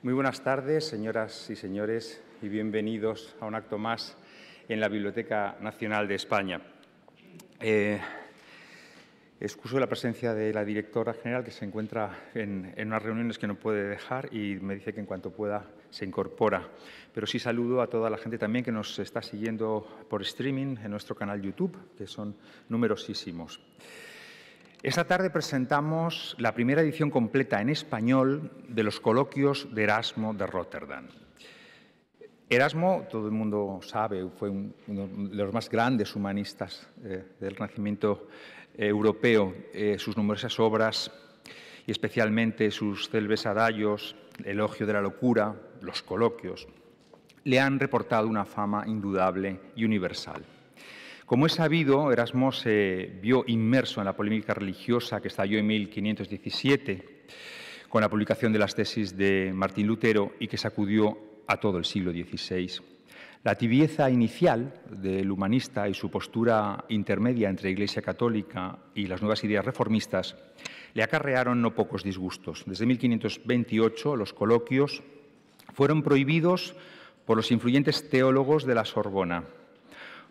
Muy buenas tardes, señoras y señores, y bienvenidos a un acto más en la Biblioteca Nacional de España. Eh, excuso la presencia de la directora general, que se encuentra en, en, unas reuniones que no puede dejar y me dice que en cuanto pueda se incorpora. Pero sí saludo a toda la gente también que nos está siguiendo por streaming en nuestro canal YouTube, que son numerosísimos. Esta tarde presentamos la primera edición completa en español de los coloquios de Erasmo de Rotterdam. Erasmo, todo el mundo sabe, fue uno de los más grandes humanistas eh, del Renacimiento europeo. Eh, sus numerosas obras y especialmente sus célebres adayos, Elogio de la locura, los coloquios, le han reportado una fama indudable y universal. Como es sabido, Erasmo se vio inmerso en la polémica religiosa que estalló en 1517 con la publicación de las tesis de Martín Lutero y que sacudió a todo el siglo XVI. La tibieza inicial del humanista y su postura intermedia entre Iglesia Católica y las nuevas ideas reformistas le acarrearon no pocos disgustos. Desde 1528 los coloquios fueron prohibidos por los influyentes teólogos de la Sorbona,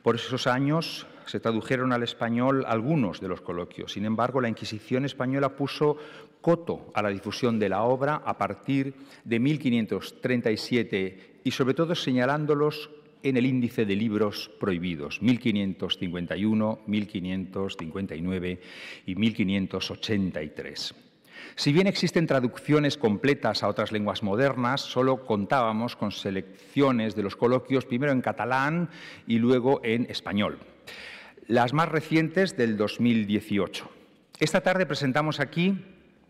por esos años se tradujeron al español algunos de los coloquios. Sin embargo, la Inquisición española puso coto a la difusión de la obra a partir de 1537 y sobre todo señalándolos en el índice de libros prohibidos, 1551, 1559 y 1583. Si bien existen traducciones completas a otras lenguas modernas, solo contábamos con selecciones de los coloquios primero en catalán y luego en español. Las más recientes del 2018. Esta tarde presentamos aquí,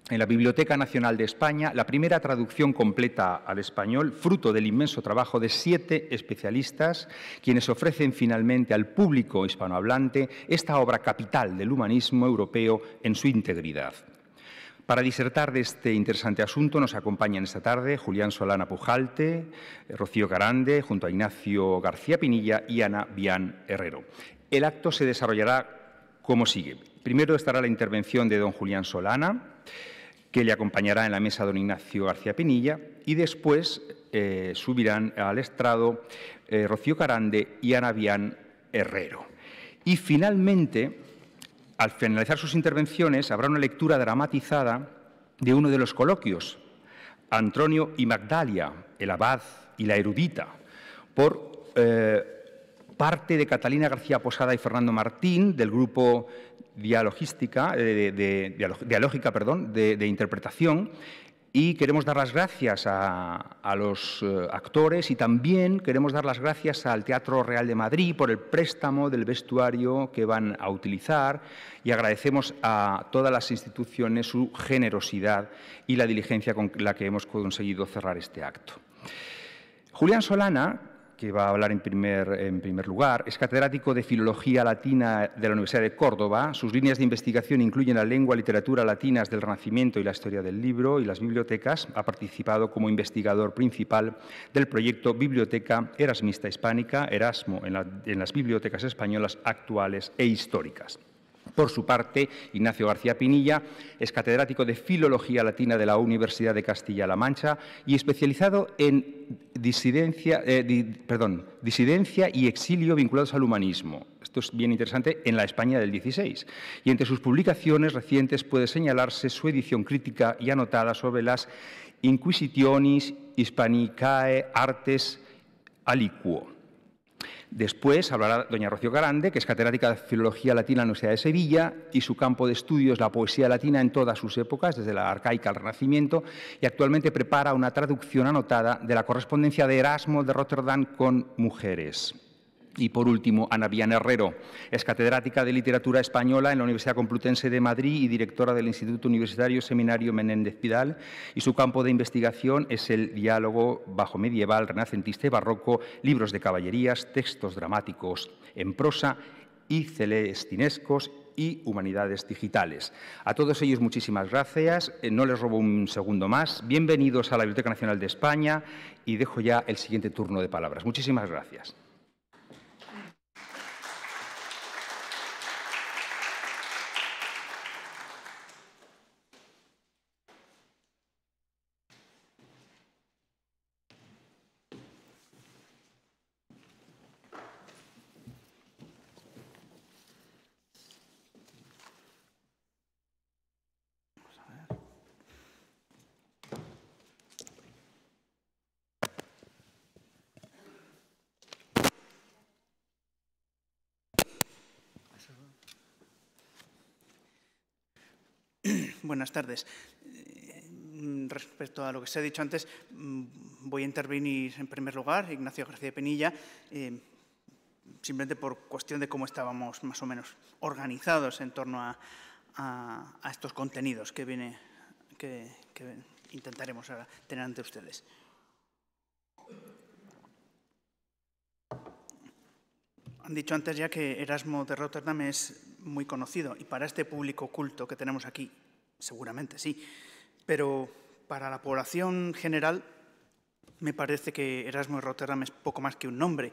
en la Biblioteca Nacional de España, la primera traducción completa al español, fruto del inmenso trabajo de siete especialistas, quienes ofrecen finalmente al público hispanohablante esta obra capital del humanismo europeo en su integridad. Para disertar de este interesante asunto nos acompañan esta tarde Julián Solana Pujalte, Rocío Carande, junto a Ignacio García Pinilla y Ana Bian Herrero. El acto se desarrollará como sigue. Primero estará la intervención de don Julián Solana, que le acompañará en la mesa don Ignacio García Pinilla, y después eh, subirán al estrado eh, Rocío Carande y Ana Bian Herrero. Y finalmente al finalizar sus intervenciones habrá una lectura dramatizada de uno de los coloquios, Antonio y Magdalia, el abad y la erudita, por eh, parte de Catalina García Posada y Fernando Martín, del grupo eh, dialógica de, interpretación, y queremos dar las gracias a, los eh, actores y también queremos dar las gracias al Teatro Real de Madrid por el préstamo del vestuario que van a utilizar y agradecemos a todas las instituciones su generosidad y la diligencia con la que hemos conseguido cerrar este acto. Julián Solana que va a hablar en primer, lugar. Es catedrático de Filología Latina de la Universidad de Córdoba. Sus líneas de investigación incluyen la lengua literatura latinas del Renacimiento y la historia del libro y las bibliotecas. Ha participado como investigador principal del proyecto Biblioteca Erasmista Hispánica, Erasmo, en las bibliotecas españolas actuales e históricas. Por su parte, Ignacio García Pinilla es catedrático de Filología Latina de la Universidad de Castilla-La Mancha y especializado en disidencia, eh, y exilio vinculados al humanismo. Esto es bien interesante en la España del 16. Y entre sus publicaciones recientes puede señalarse su edición crítica y anotada sobre las Inquisitionis Hispanicae Artes Aliquo Después hablará doña Rocío Garande, que es catedrática de Filología Latina en la Universidad de Sevilla y su campo de estudio es la poesía latina en todas sus épocas, desde la arcaica al Renacimiento, y actualmente prepara una traducción anotada de la correspondencia de Erasmo de Rotterdam con mujeres. Y por último, Ana Viana Herrero es catedrática de literatura española en la Universidad Complutense de Madrid y directora del Instituto Universitario Seminario Menéndez Pidal. Y su campo de investigación es el diálogo bajo medieval, renacentista y barroco, libros de caballerías, textos dramáticos en prosa y celestinescos y humanidades digitales. A todos ellos muchísimas gracias. Eh, no les robo un segundo más. Bienvenidos a la Biblioteca Nacional de España y dejo ya el siguiente turno de palabras. Muchísimas gracias. buenas tardes. Eh, respecto a lo que se ha dicho antes, mm, voy a intervenir en primer lugar, Ignacio García Penilla, eh, simplemente por cuestión de cómo estábamos más o menos organizados en torno a, estos contenidos que, viene, que, intentaremos tener ante ustedes. Han dicho antes ya que Erasmo de Rotterdam es muy conocido y para este público culto que tenemos aquí Seguramente sí, pero para la población general me parece que Erasmus Rotterdam es poco más que un nombre.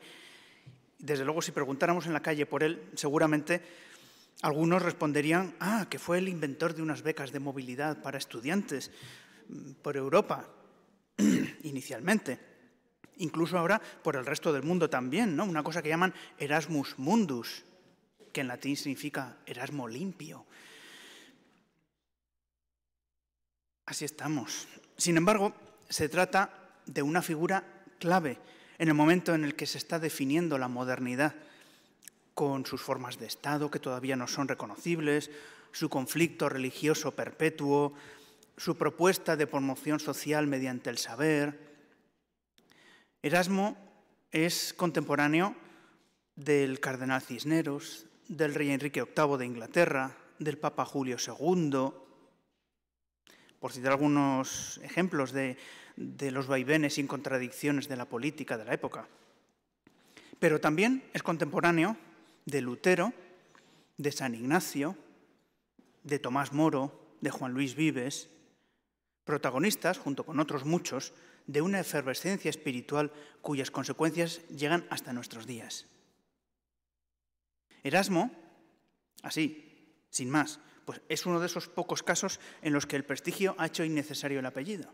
Desde luego, si preguntáramos en la calle por él, seguramente algunos responderían, ah, que fue el inventor de unas becas de movilidad para estudiantes mm, por Europa, inicialmente. Incluso ahora por el resto del mundo también, ¿no? Una cosa que llaman Erasmus Mundus, que en latín significa Erasmo limpio. Así estamos. Sin embargo, se trata de una figura clave en el momento en el que se está definiendo la modernidad, con sus formas de Estado que todavía no son reconocibles, su conflicto religioso perpetuo, su propuesta de promoción social mediante el saber. Erasmo es contemporáneo del cardenal Cisneros, del rey Enrique VIII de Inglaterra, del Papa Julio II, por citar algunos ejemplos de, los vaivenes y contradicciones de la política de la época. Pero también es contemporáneo de Lutero, de San Ignacio, de Tomás Moro, de Juan Luis Vives, protagonistas, junto con otros muchos, de una efervescencia espiritual cuyas consecuencias llegan hasta nuestros días. Erasmo, así, sin más, pues es uno de esos pocos casos en los que el prestigio ha hecho innecesario el apellido.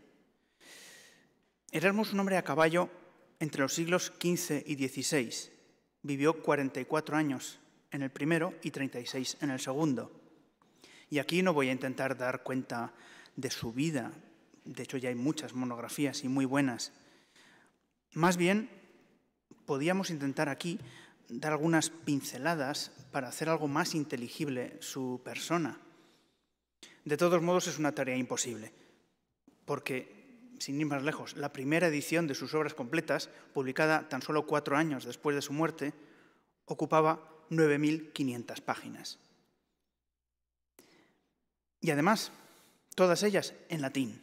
Éramos un hombre a caballo entre los siglos XV y XVI, vivió 44 años en el primero y 36 en el segundo. Y aquí no voy a intentar dar cuenta de su vida, de hecho ya hay muchas monografías y muy buenas. Más bien, podíamos intentar aquí dar algunas pinceladas para hacer algo más inteligible su persona. De todos modos, es una tarea imposible, porque, sin ir más lejos, la primera edición de sus obras completas, publicada tan solo cuatro años después de su muerte, ocupaba 9.500 páginas. Y además, todas ellas en latín,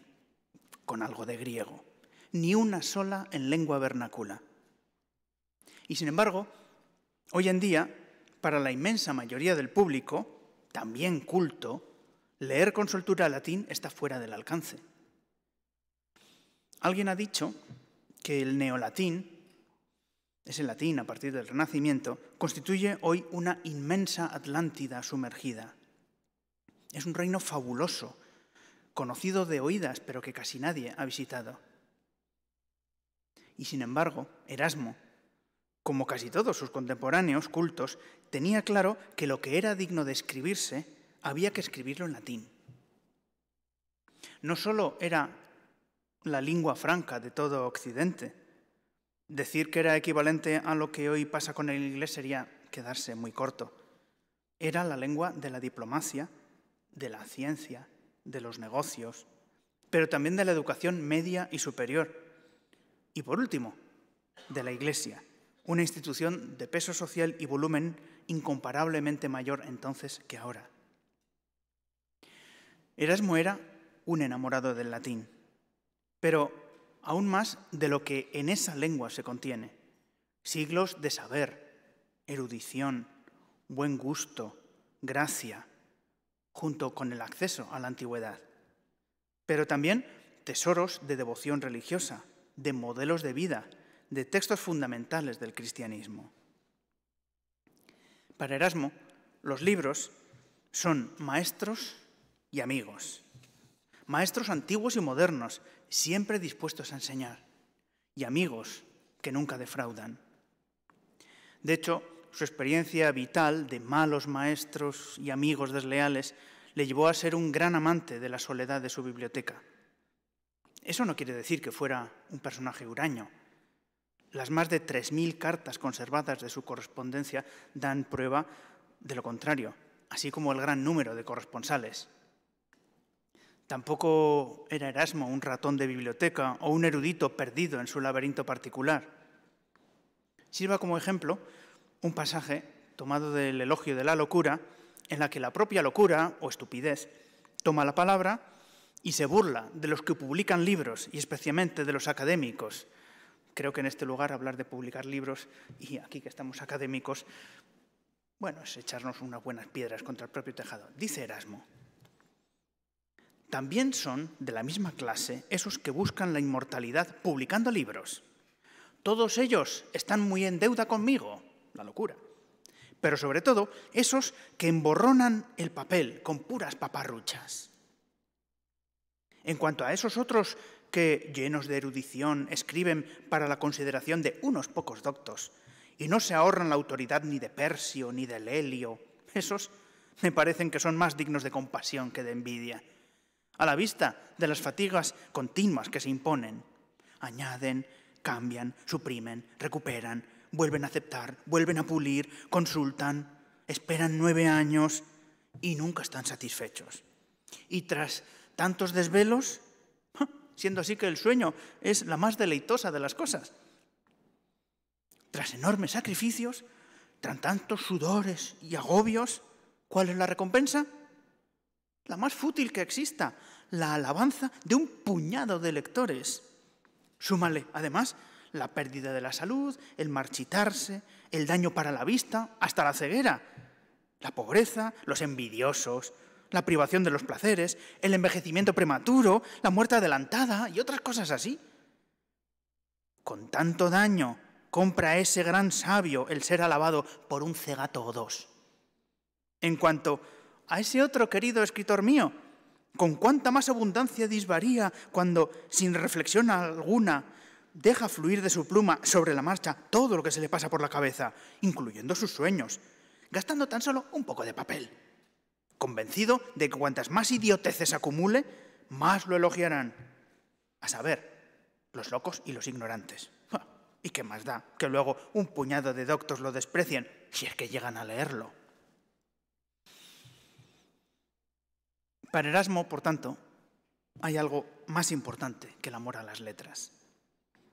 con algo de griego, ni una sola en lengua vernácula. Y sin embargo, Hoy en día, para la inmensa mayoría del público, también culto, leer con soltura latín está fuera del alcance. Alguien ha dicho que el neolatín, ese latín a partir del Renacimiento, constituye hoy una inmensa Atlántida sumergida. Es un reino fabuloso, conocido de oídas, pero que casi nadie ha visitado. Y sin embargo, Erasmo, como casi todos sus contemporáneos cultos, tenía claro que lo que era digno de escribirse había que escribirlo en latín. No solo era la lengua franca de todo Occidente, decir que era equivalente a lo que hoy pasa con el inglés sería quedarse muy corto. Era la lengua de la diplomacia, de la ciencia, de los negocios, pero también de la educación media y superior. Y por último, de la Iglesia una institución de peso social y volumen incomparablemente mayor entonces que ahora. Erasmo era un enamorado del latín, pero aún más de lo que en esa lengua se contiene. Siglos de saber, erudición, buen gusto, gracia, junto con el acceso a la antigüedad. Pero también tesoros de devoción religiosa, de modelos de vida, de textos fundamentales del cristianismo. Para Erasmo, los libros son maestros y amigos, maestros antiguos y modernos, siempre dispuestos a enseñar, y amigos que nunca defraudan. De hecho, su experiencia vital de malos maestros y amigos desleales le llevó a ser un gran amante de la soledad de su biblioteca. Eso no quiere decir que fuera un personaje huraño, las más de 3.000 cartas conservadas de su correspondencia dan prueba de lo contrario, así como el gran número de corresponsales. Tampoco era Erasmo un ratón de biblioteca o un erudito perdido en su laberinto particular. Sirva como ejemplo un pasaje tomado del elogio de la locura, en la que la propia locura o estupidez toma la palabra y se burla de los que publican libros y especialmente de los académicos, creo que en este lugar hablar de publicar libros y aquí que estamos académicos, bueno, es echarnos unas buenas piedras contra el propio tejado. Dice Erasmo, también son de la misma clase esos que buscan la inmortalidad publicando libros. Todos ellos están muy en deuda conmigo, la locura. Pero sobre todo esos que emborronan el papel con puras paparruchas. En cuanto a esos otros que, llenos de erudición, escriben para la consideración de unos pocos doctos y no se ahorran la autoridad ni de Persio ni de Helio, esos me parecen que son más dignos de compasión que de envidia. A la vista de las fatigas continuas que se imponen, añaden, cambian, suprimen, recuperan, vuelven a aceptar, vuelven a pulir, consultan, esperan nueve años y nunca están satisfechos. Y tras tantos desvelos, siendo así que el sueño es la más deleitosa de las cosas. Tras enormes sacrificios, tras tantos sudores y agobios, ¿cuál es la recompensa? La más fútil que exista, la alabanza de un puñado de lectores. Súmale, además, la pérdida de la salud, el marchitarse, el daño para la vista, hasta la ceguera, la pobreza, los envidiosos, la privación de los placeres, el envejecimiento prematuro, la muerte adelantada y otras cosas así. Con tanto daño compra ese gran sabio el ser alabado por un cegato o dos. En cuanto a ese otro querido escritor mío, con cuánta más abundancia disvaría cuando, sin reflexión alguna, deja fluir de su pluma sobre la marcha todo lo que se le pasa por la cabeza, incluyendo sus sueños, gastando tan solo un poco de papel convencido de que cuantas más idioteces acumule, más lo elogiarán. A saber, los locos y los ignorantes. ¿Y qué más da que luego un puñado de doctos lo desprecien si es que llegan a leerlo? Para Erasmo, por tanto, hay algo más importante que el amor a las letras.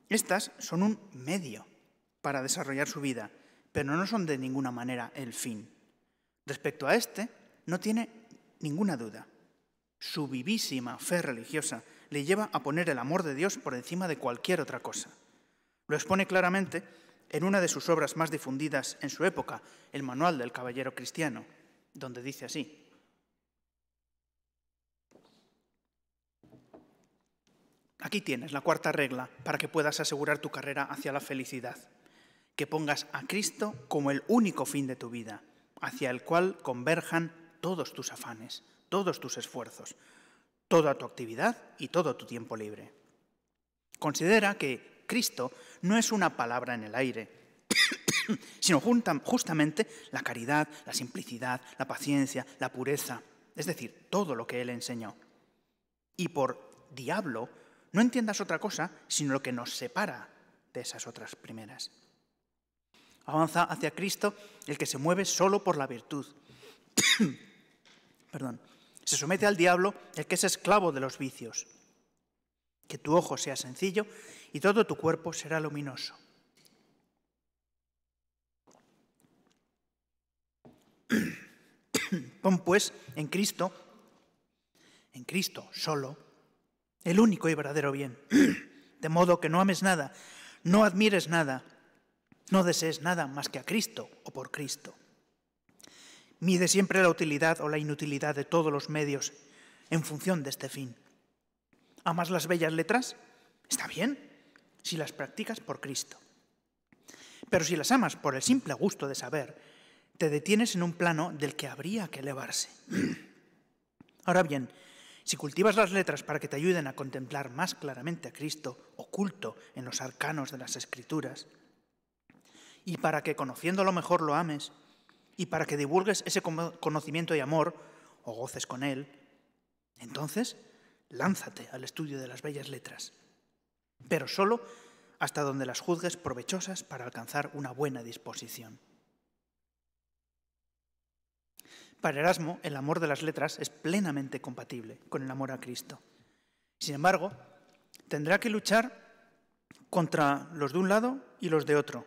Estas son un medio para desarrollar su vida, pero no son de ninguna manera el fin. Respecto a este, no tiene ninguna duda. Su vivísima fe religiosa le lleva a poner el amor de Dios por encima de cualquier otra cosa. Lo expone claramente en una de sus obras más difundidas en su época, el Manual del Caballero Cristiano, donde dice así. Aquí tienes la cuarta regla para que puedas asegurar tu carrera hacia la felicidad, que pongas a Cristo como el único fin de tu vida, hacia el cual converjan todos tus afanes, todos tus esfuerzos, toda tu actividad y todo tu tiempo libre. Considera que Cristo no es una palabra en el aire, sino justamente la caridad, la simplicidad, la paciencia, la pureza, es decir, todo lo que Él enseñó. Y por diablo, no entiendas otra cosa, sino lo que nos separa de esas otras primeras. Avanza hacia Cristo el que se mueve solo por la virtud. perdón, se somete al diablo el que es esclavo de los vicios. Que tu ojo sea sencillo y todo tu cuerpo será luminoso. Pon pues en Cristo, en Cristo solo, el único y verdadero bien, de modo que no ames nada, no admires nada, no desees nada más que a Cristo o por Cristo mide siempre la utilidad o la inutilidad de todos los medios en función de este fin. ¿Amas las bellas letras? Está bien, si las practicas por Cristo. Pero si las amas por el simple gusto de saber, te detienes en un plano del que habría que elevarse. Ahora bien, si cultivas las letras para que te ayuden a contemplar más claramente a Cristo, oculto en los arcanos de las Escrituras, y para que conociéndolo mejor lo ames, y para que divulgues ese conocimiento y amor, o goces con él, entonces lánzate al estudio de las bellas letras, pero solo hasta donde las juzgues provechosas para alcanzar una buena disposición. Para Erasmo, el amor de las letras es plenamente compatible con el amor a Cristo. Sin embargo, tendrá que luchar contra los de un lado y los de otro,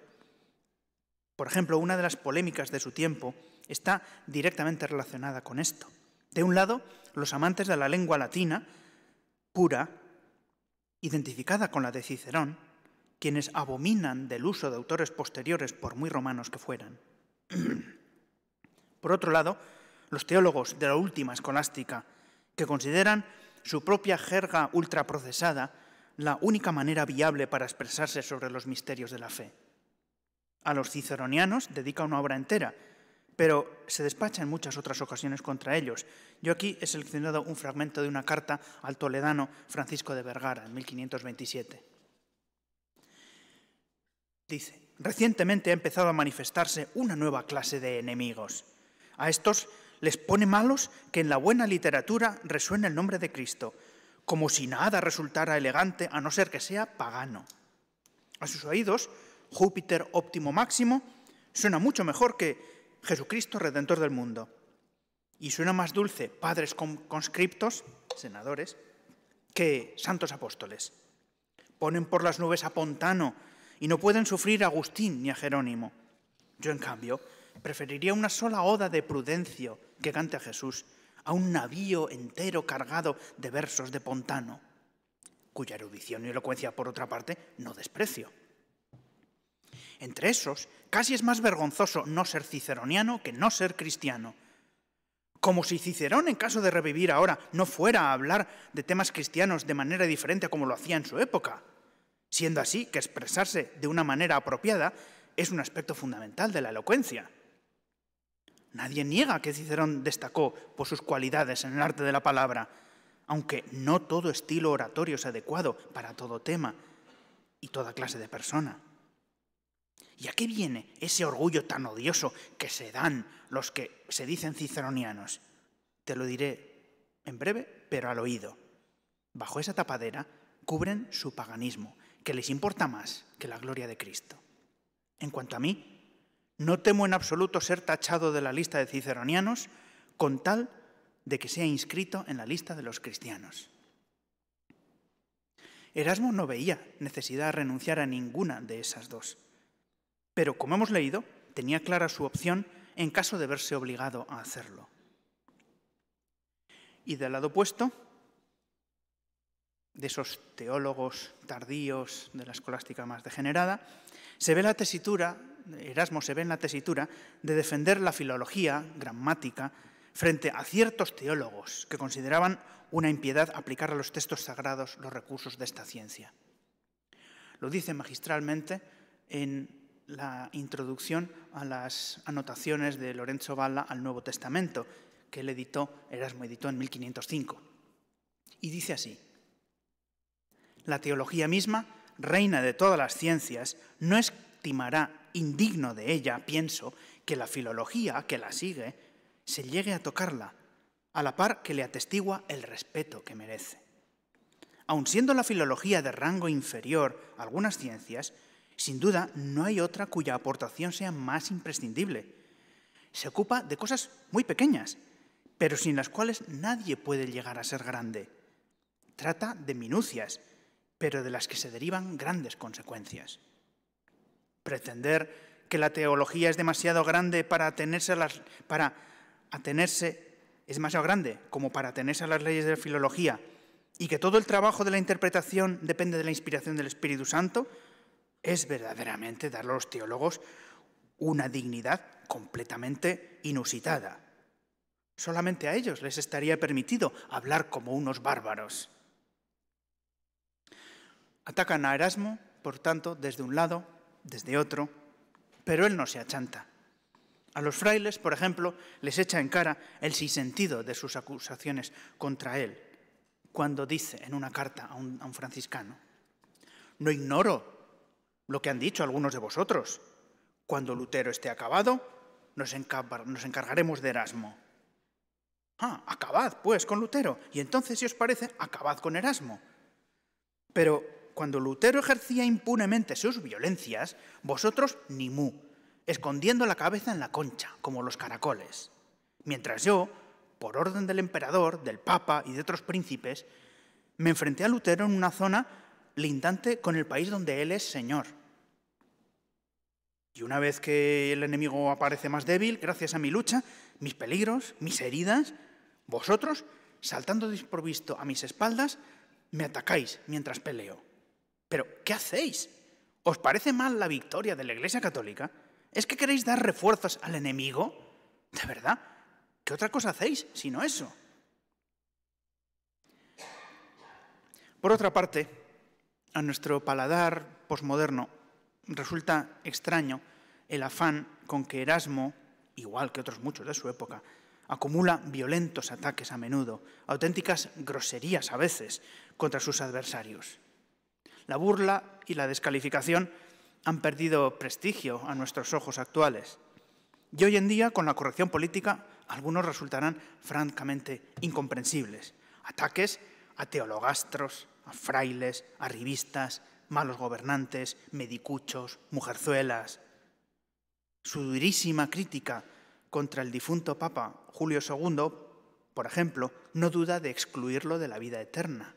por ejemplo, una de las polémicas de su tiempo está directamente relacionada con esto. De un lado, los amantes de la lengua latina pura, identificada con la de Cicerón, quienes abominan del uso de autores posteriores por muy romanos que fueran. Por otro lado, los teólogos de la última escolástica, que consideran su propia jerga ultraprocesada la única manera viable para expresarse sobre los misterios de la fe. A los ciceronianos dedica una obra entera, pero se despacha en muchas otras ocasiones contra ellos. Yo aquí he seleccionado un fragmento de una carta al toledano Francisco de Vergara, en 1527. Dice, recientemente ha empezado a manifestarse una nueva clase de enemigos. A estos les pone malos que en la buena literatura resuene el nombre de Cristo, como si nada resultara elegante a no ser que sea pagano. A sus oídos Júpiter óptimo máximo, suena mucho mejor que Jesucristo Redentor del mundo. Y suena más dulce padres conscriptos, senadores, que santos apóstoles. Ponen por las nubes a Pontano y no pueden sufrir a Agustín ni a Jerónimo. Yo, en cambio, preferiría una sola oda de Prudencio que cante a Jesús a un navío entero cargado de versos de Pontano, cuya erudición y elocuencia, por otra parte, no desprecio. Entre esos, casi es más vergonzoso no ser ciceroniano que no ser cristiano. Como si Cicerón, en caso de revivir ahora, no fuera a hablar de temas cristianos de manera diferente como lo hacía en su época. Siendo así que expresarse de una manera apropiada es un aspecto fundamental de la elocuencia. Nadie niega que Cicerón destacó por sus cualidades en el arte de la palabra, aunque no todo estilo oratorio es adecuado para todo tema y toda clase de persona. ¿Y a qué viene ese orgullo tan odioso que se dan los que se dicen ciceronianos? Te lo diré en breve, pero al oído. Bajo esa tapadera cubren su paganismo, que les importa más que la gloria de Cristo. En cuanto a mí, no temo en absoluto ser tachado de la lista de ciceronianos con tal de que sea inscrito en la lista de los cristianos. Erasmo no veía necesidad de renunciar a ninguna de esas dos pero como hemos leído, tenía clara su opción en caso de verse obligado a hacerlo. Y del lado opuesto, de esos teólogos tardíos de la escolástica más degenerada, se ve la tesitura, Erasmo se ve en la tesitura, de defender la filología gramática frente a ciertos teólogos que consideraban una impiedad aplicar a los textos sagrados los recursos de esta ciencia. Lo dice magistralmente en la introducción a las anotaciones de Lorenzo Valla al Nuevo Testamento, que él editó, Erasmo editó en 1505. Y dice así, la teología misma, reina de todas las ciencias, no estimará indigno de ella, pienso, que la filología que la sigue se llegue a tocarla, a la par que le atestigua el respeto que merece. Aun siendo la filología de rango inferior a algunas ciencias, sin duda, no hay otra cuya aportación sea más imprescindible. Se ocupa de cosas muy pequeñas, pero sin las cuales nadie puede llegar a ser grande. Trata de minucias, pero de las que se derivan grandes consecuencias. Pretender que la teología es demasiado grande para atenerse a las, para atenerse es demasiado grande como para atenerse a las leyes de la filología y que todo el trabajo de la interpretación depende de la inspiración del Espíritu Santo es verdaderamente dar a los teólogos una dignidad completamente inusitada. Solamente a ellos les estaría permitido hablar como unos bárbaros. Atacan a Erasmo, por tanto, desde un lado, desde otro, pero él no se achanta. A los frailes, por ejemplo, les echa en cara el sinsentido de sus acusaciones contra él, cuando dice en una carta a un franciscano, no ignoro lo que han dicho algunos de vosotros. Cuando Lutero esté acabado, nos, encargaremos de Erasmo. Ah, acabad, pues, con Lutero, y entonces, si os parece, acabad con Erasmo. Pero cuando Lutero ejercía impunemente sus violencias, vosotros ni mu, escondiendo la cabeza en la concha, como los caracoles. Mientras yo, por orden del emperador, del papa y de otros príncipes, me enfrenté a Lutero en una zona lindante con el país donde él es señor. Y una vez que el enemigo aparece más débil, gracias a mi lucha, mis peligros, mis heridas, vosotros, saltando desprovisto a mis espaldas, me atacáis mientras peleo. Pero, ¿qué hacéis? ¿Os parece mal la victoria de la Iglesia Católica? ¿Es que queréis dar refuerzos al enemigo? ¿De verdad? ¿Qué otra cosa hacéis sino eso? Por otra parte, a nuestro paladar posmoderno resulta extraño el afán con que Erasmo, igual que otros muchos de su época, acumula violentos ataques a menudo, auténticas groserías a veces contra sus adversarios. La burla y la descalificación han perdido prestigio a nuestros ojos actuales. Y hoy en día, con la corrección política, algunos resultarán francamente incomprensibles. Ataques a teologastros, a frailes, arribistas, malos gobernantes, medicuchos, mujerzuelas. Su durísima crítica contra el difunto Papa Julio II, por ejemplo, no duda de excluirlo de la vida eterna.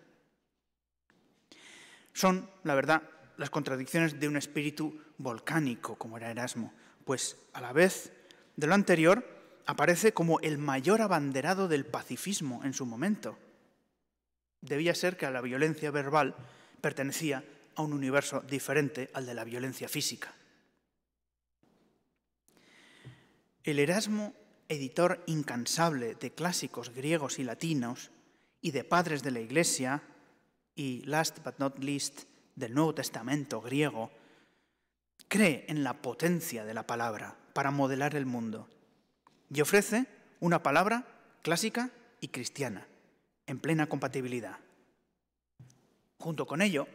Son, la verdad, las contradicciones de un espíritu volcánico, como era Erasmo, pues a la vez de lo anterior aparece como el mayor abanderado del pacifismo en su momento debía ser que a la violencia verbal pertenecía a un universo diferente al de la violencia física. El Erasmo, editor incansable de clásicos griegos y latinos y de padres de la Iglesia, y last but not least, del Nuevo Testamento griego, cree en la potencia de la palabra para modelar el mundo y ofrece una palabra clásica y cristiana en plena compatibilidad. Junto con ello,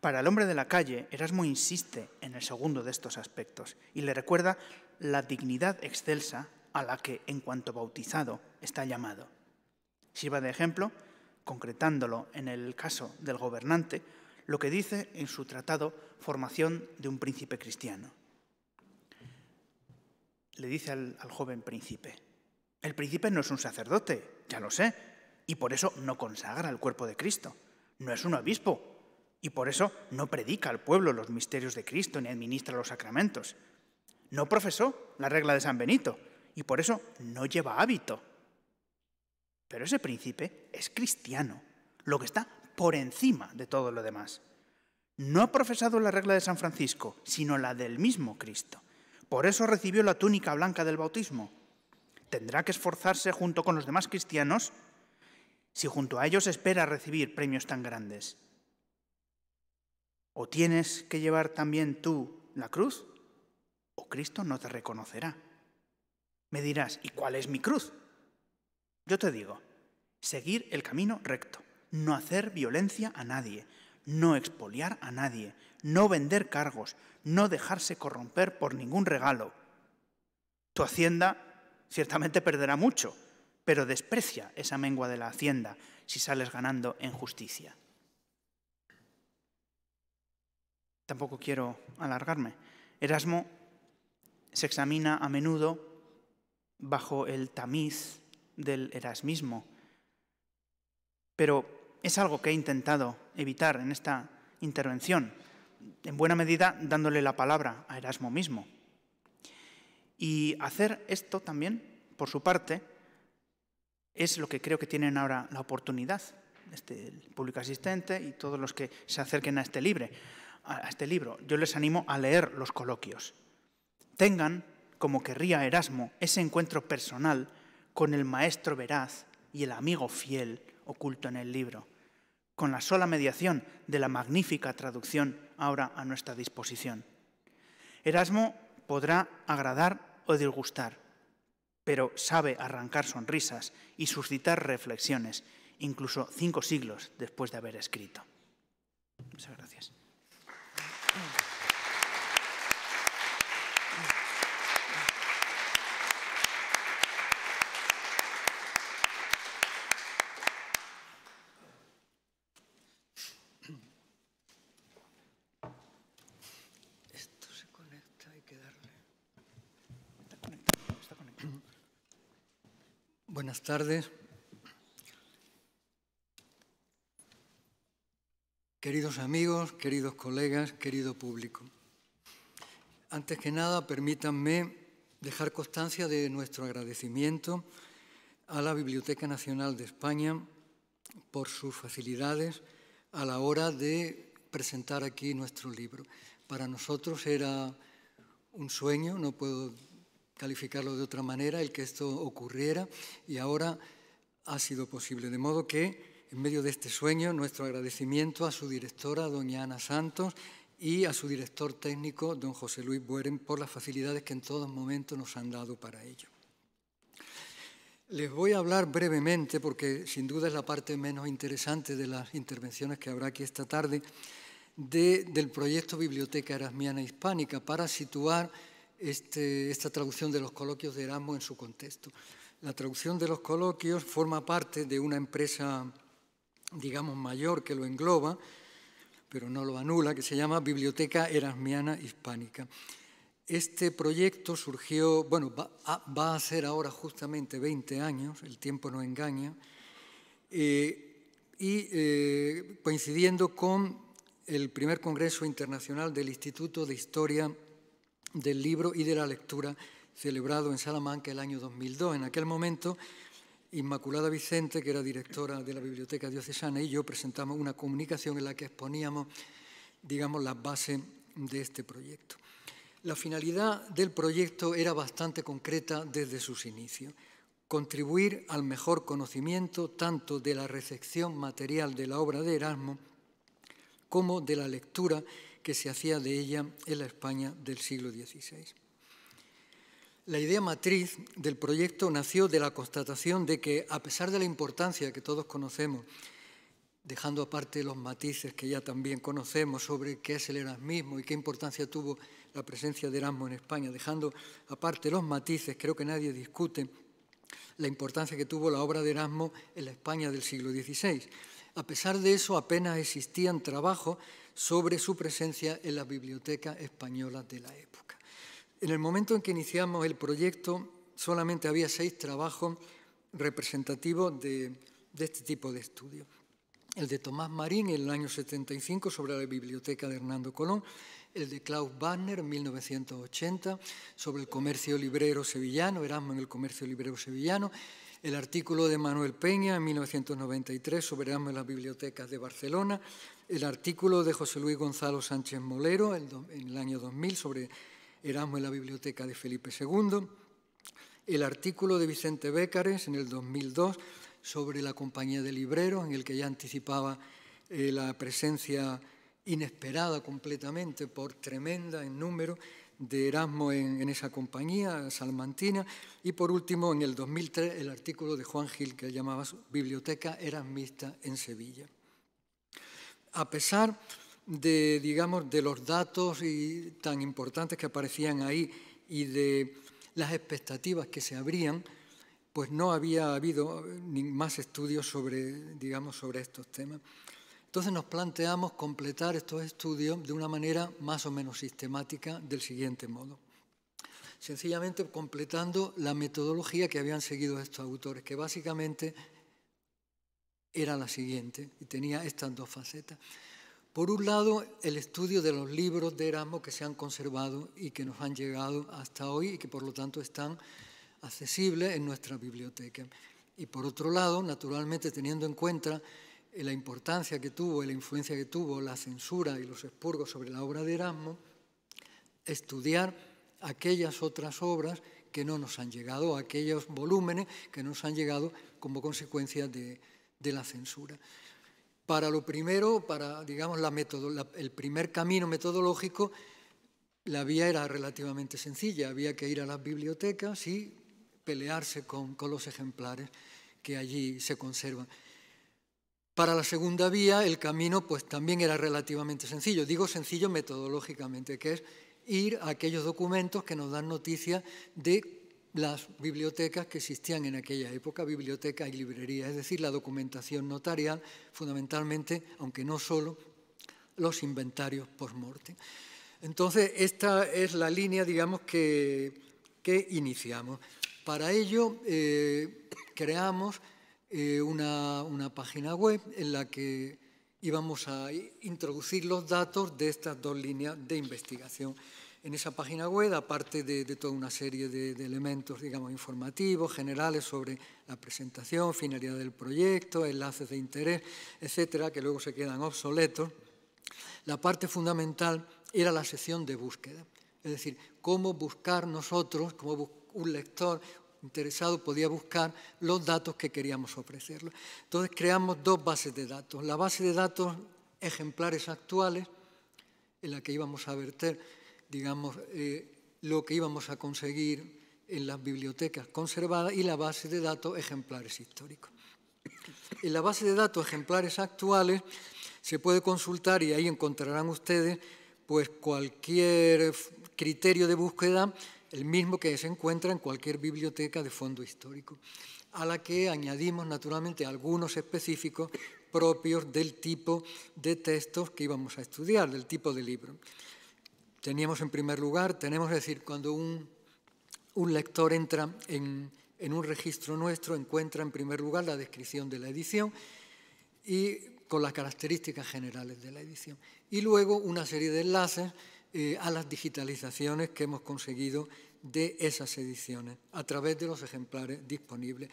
para el hombre de la calle, Erasmo insiste en el segundo de estos aspectos y le recuerda la dignidad excelsa a la que, en cuanto bautizado, está llamado. Sirva de ejemplo, concretándolo en el caso del gobernante, lo que dice en su tratado Formación de un príncipe cristiano. Le dice al, joven príncipe, el príncipe no es un sacerdote, ya lo sé, y por eso no consagra el cuerpo de Cristo. No es un obispo y por eso no predica al pueblo los misterios de Cristo ni administra los sacramentos. No profesó la regla de San Benito y por eso no lleva hábito. Pero ese príncipe es cristiano, lo que está por encima de todo lo demás. No ha profesado la regla de San Francisco, sino la del mismo Cristo. Por eso recibió la túnica blanca del bautismo. Tendrá que esforzarse junto con los demás cristianos si junto a ellos esperas recibir premios tan grandes? ¿O tienes que llevar también tú la cruz? ¿O Cristo no te reconocerá? Me dirás, ¿y cuál es mi cruz? Yo te digo, seguir el camino recto, no hacer violencia a nadie, no expoliar a nadie, no vender cargos, no dejarse corromper por ningún regalo. Tu hacienda ciertamente perderá mucho, pero desprecia esa mengua de la hacienda si sales ganando en justicia. Tampoco quiero alargarme. Erasmo se examina a menudo bajo el tamiz del erasmismo, pero es algo que he intentado evitar en esta intervención, en buena medida dándole la palabra a Erasmo mismo. Y hacer esto también, por su parte, es lo que creo que tienen ahora la oportunidad, este, el público asistente y todos los que se acerquen a este, a este libro. Yo les animo a leer los coloquios. Tengan, como querría Erasmo, ese encuentro personal con el maestro veraz y el amigo fiel oculto en el libro, con la sola mediación de la magnífica traducción ahora a nuestra disposición. Erasmo podrá agradar o disgustar, pero sabe arrancar sonrisas y suscitar reflexiones, incluso cinco siglos después de haber escrito. Buenas tardes. Queridos amigos, queridos colegas, querido público. Antes que nada, permítanme dejar constancia de nuestro agradecimiento a la Biblioteca Nacional de España por sus facilidades a la hora de presentar aquí nuestro libro. Para nosotros era un sueño, no puedo calificarlo de otra manera, el que esto ocurriera y ahora ha sido posible. De modo que, en medio de este sueño, nuestro agradecimiento a su directora, doña Ana Santos, y a su director técnico, don José Luis Bueren, por las facilidades que en todos momentos nos han dado para ello. Les voy a hablar brevemente, porque sin duda es la parte menos interesante de las intervenciones que habrá aquí esta tarde, de, del proyecto Biblioteca Erasmiana Hispánica, para situar este, esta traducción de los coloquios de Erasmo en su contexto. La traducción de los coloquios forma parte de una empresa, digamos, mayor que lo engloba, pero no lo anula, que se llama Biblioteca Erasmiana Hispánica. Este proyecto surgió, bueno, va ah, a, ser ahora justamente 20 años, el tiempo no engaña, eh, y eh, coincidiendo con el primer Congreso Internacional del Instituto de Historia del libro y de la lectura celebrado en Salamanca el año 2002. En aquel momento, Inmaculada Vicente, que era directora de la Biblioteca Diocesana, y yo presentamos una comunicación en la que exponíamos, digamos, las bases de este proyecto. La finalidad del proyecto era bastante concreta desde sus inicios. Contribuir al mejor conocimiento tanto de la recepción material de la obra de Erasmo como de la lectura que se hacía de ella en la España del siglo XVI. La idea matriz del proyecto nació de la constatación de que, a pesar de la importancia que todos conocemos, dejando aparte los matices que ya también conocemos sobre qué es el Erasmismo y qué importancia tuvo la presencia de Erasmo en España, dejando aparte los matices, creo que nadie discute la importancia que tuvo la obra de Erasmo en la España del siglo XVI. A pesar de eso, apenas existían trabajos sobre su presencia en la Biblioteca españolas de la época. En el momento en que iniciamos el proyecto, solamente había seis trabajos representativos de, este tipo de estudios. El de Tomás Marín en el año 75 sobre la biblioteca de Hernando Colón, el de Klaus Wagner en 1980 sobre el comercio librero sevillano, Erasmo en el comercio librero sevillano, el artículo de Manuel Peña en 1993 sobre en las bibliotecas de Barcelona, el artículo de José Luis Gonzalo Sánchez Molero en el año 2000 sobre Erasmo en la biblioteca de Felipe II, el artículo de Vicente Bécares en el 2002 sobre la compañía de libreros, en el que ya anticipaba eh, la presencia inesperada completamente por tremenda en número de Erasmo en, esa compañía salmantina y por último en el 2003 el artículo de Juan Gil que llamaba Biblioteca Erasmista en Sevilla. A pesar de, digamos, de los datos tan importantes que aparecían ahí y de las expectativas que se abrían, pues no había habido más estudios sobre, digamos, sobre estos temas. Entonces nos planteamos completar estos estudios de una manera más o menos sistemática del siguiente modo. Sencillamente completando la metodología que habían seguido estos autores, que básicamente era la siguiente y tenía estas dos facetas. Por un lado, el estudio de los libros de Erasmo que se han conservado y que nos han llegado hasta hoy y que por lo tanto están accesibles en nuestra biblioteca. Y por otro lado, naturalmente teniendo en cuenta eh, la importancia que tuvo la influencia que tuvo la censura y los expurgos sobre la obra de Erasmo, estudiar aquellas otras obras que no nos han llegado, aquellos volúmenes que nos han llegado como consecuencia de, la censura. Para lo primero, para digamos, el primer camino metodológico, la vía era relativamente sencilla. Había que ir a las bibliotecas y pelearse con los ejemplares que allí se conservan. Para la segunda vía, el camino pues, también era relativamente sencillo. Digo sencillo metodológicamente, que es ir a aquellos documentos que nos dan noticia de las bibliotecas que existían en aquella época, bibliotecas y librerías, es decir, la documentación notarial, fundamentalmente, aunque no solo, los inventarios post morte Entonces, esta es la línea, digamos, que, que iniciamos. Para ello, eh, creamos eh, una, página web en la que íbamos a introducir los datos de estas dos líneas de investigación. En esa página web, aparte de, toda una serie de, elementos, digamos, informativos, generales sobre la presentación, finalidad del proyecto, enlaces de interés, etcétera, que luego se quedan obsoletos, la parte fundamental era la sección de búsqueda. Es decir, cómo buscar nosotros, cómo un lector, interesado podía buscar los datos que queríamos ofrecerle. Entonces creamos dos bases de datos. La base de datos ejemplares actuales, en la que íbamos a verter, digamos, eh, lo que íbamos a conseguir en las bibliotecas conservadas y la base de datos ejemplares históricos. En la base de datos ejemplares actuales se puede consultar y ahí encontrarán ustedes pues cualquier criterio de búsqueda el mismo que se encuentra en cualquier biblioteca de fondo histórico, a la que añadimos naturalmente algunos específicos propios del tipo de textos que íbamos a estudiar, del tipo de libro. Teníamos en primer lugar, tenemos es decir, cuando un, lector entra en, en un registro nuestro, encuentra en primer lugar la descripción de la edición y con las características generales de la edición. Y luego una serie de enlaces eh, a las digitalizaciones que hemos conseguido de esas ediciones a través de los ejemplares disponibles.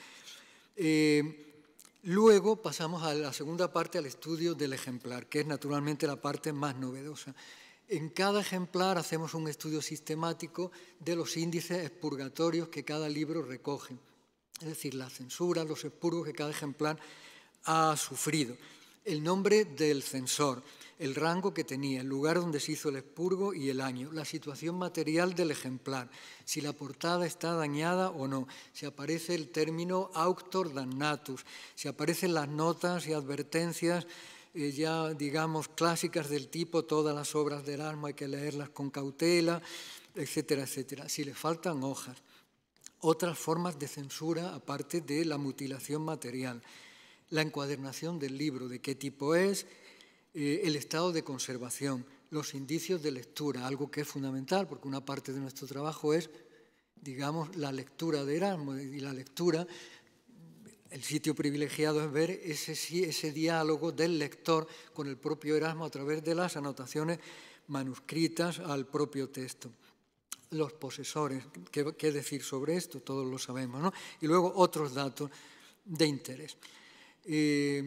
Eh, luego pasamos a la segunda parte, al estudio del ejemplar, que es naturalmente la parte más novedosa. En cada ejemplar hacemos un estudio sistemático de los índices expurgatorios que cada libro recoge, es decir, la censura, los expurgos que cada ejemplar ha sufrido. El nombre del censor, el rango que tenía, el lugar donde se hizo el expurgo y el año, la situación material del ejemplar, si la portada está dañada o no, si aparece el término auctor damnatus, si aparecen las notas y advertencias eh, ya, digamos, clásicas del tipo, todas las obras del alma hay que leerlas con cautela, etcétera, etcétera, si le faltan hojas. Otras formas de censura, aparte de la mutilación material. La encuadernación del libro, de qué tipo es, eh, el estado de conservación, los indicios de lectura, algo que es fundamental porque una parte de nuestro trabajo es, digamos, la lectura de Erasmo y la lectura. El sitio privilegiado es ver ese, ese diálogo del lector con el propio Erasmo a través de las anotaciones manuscritas al propio texto los posesores. ¿Qué, decir sobre esto? Todos lo sabemos. ¿no? Y luego otros datos de interés. Eh,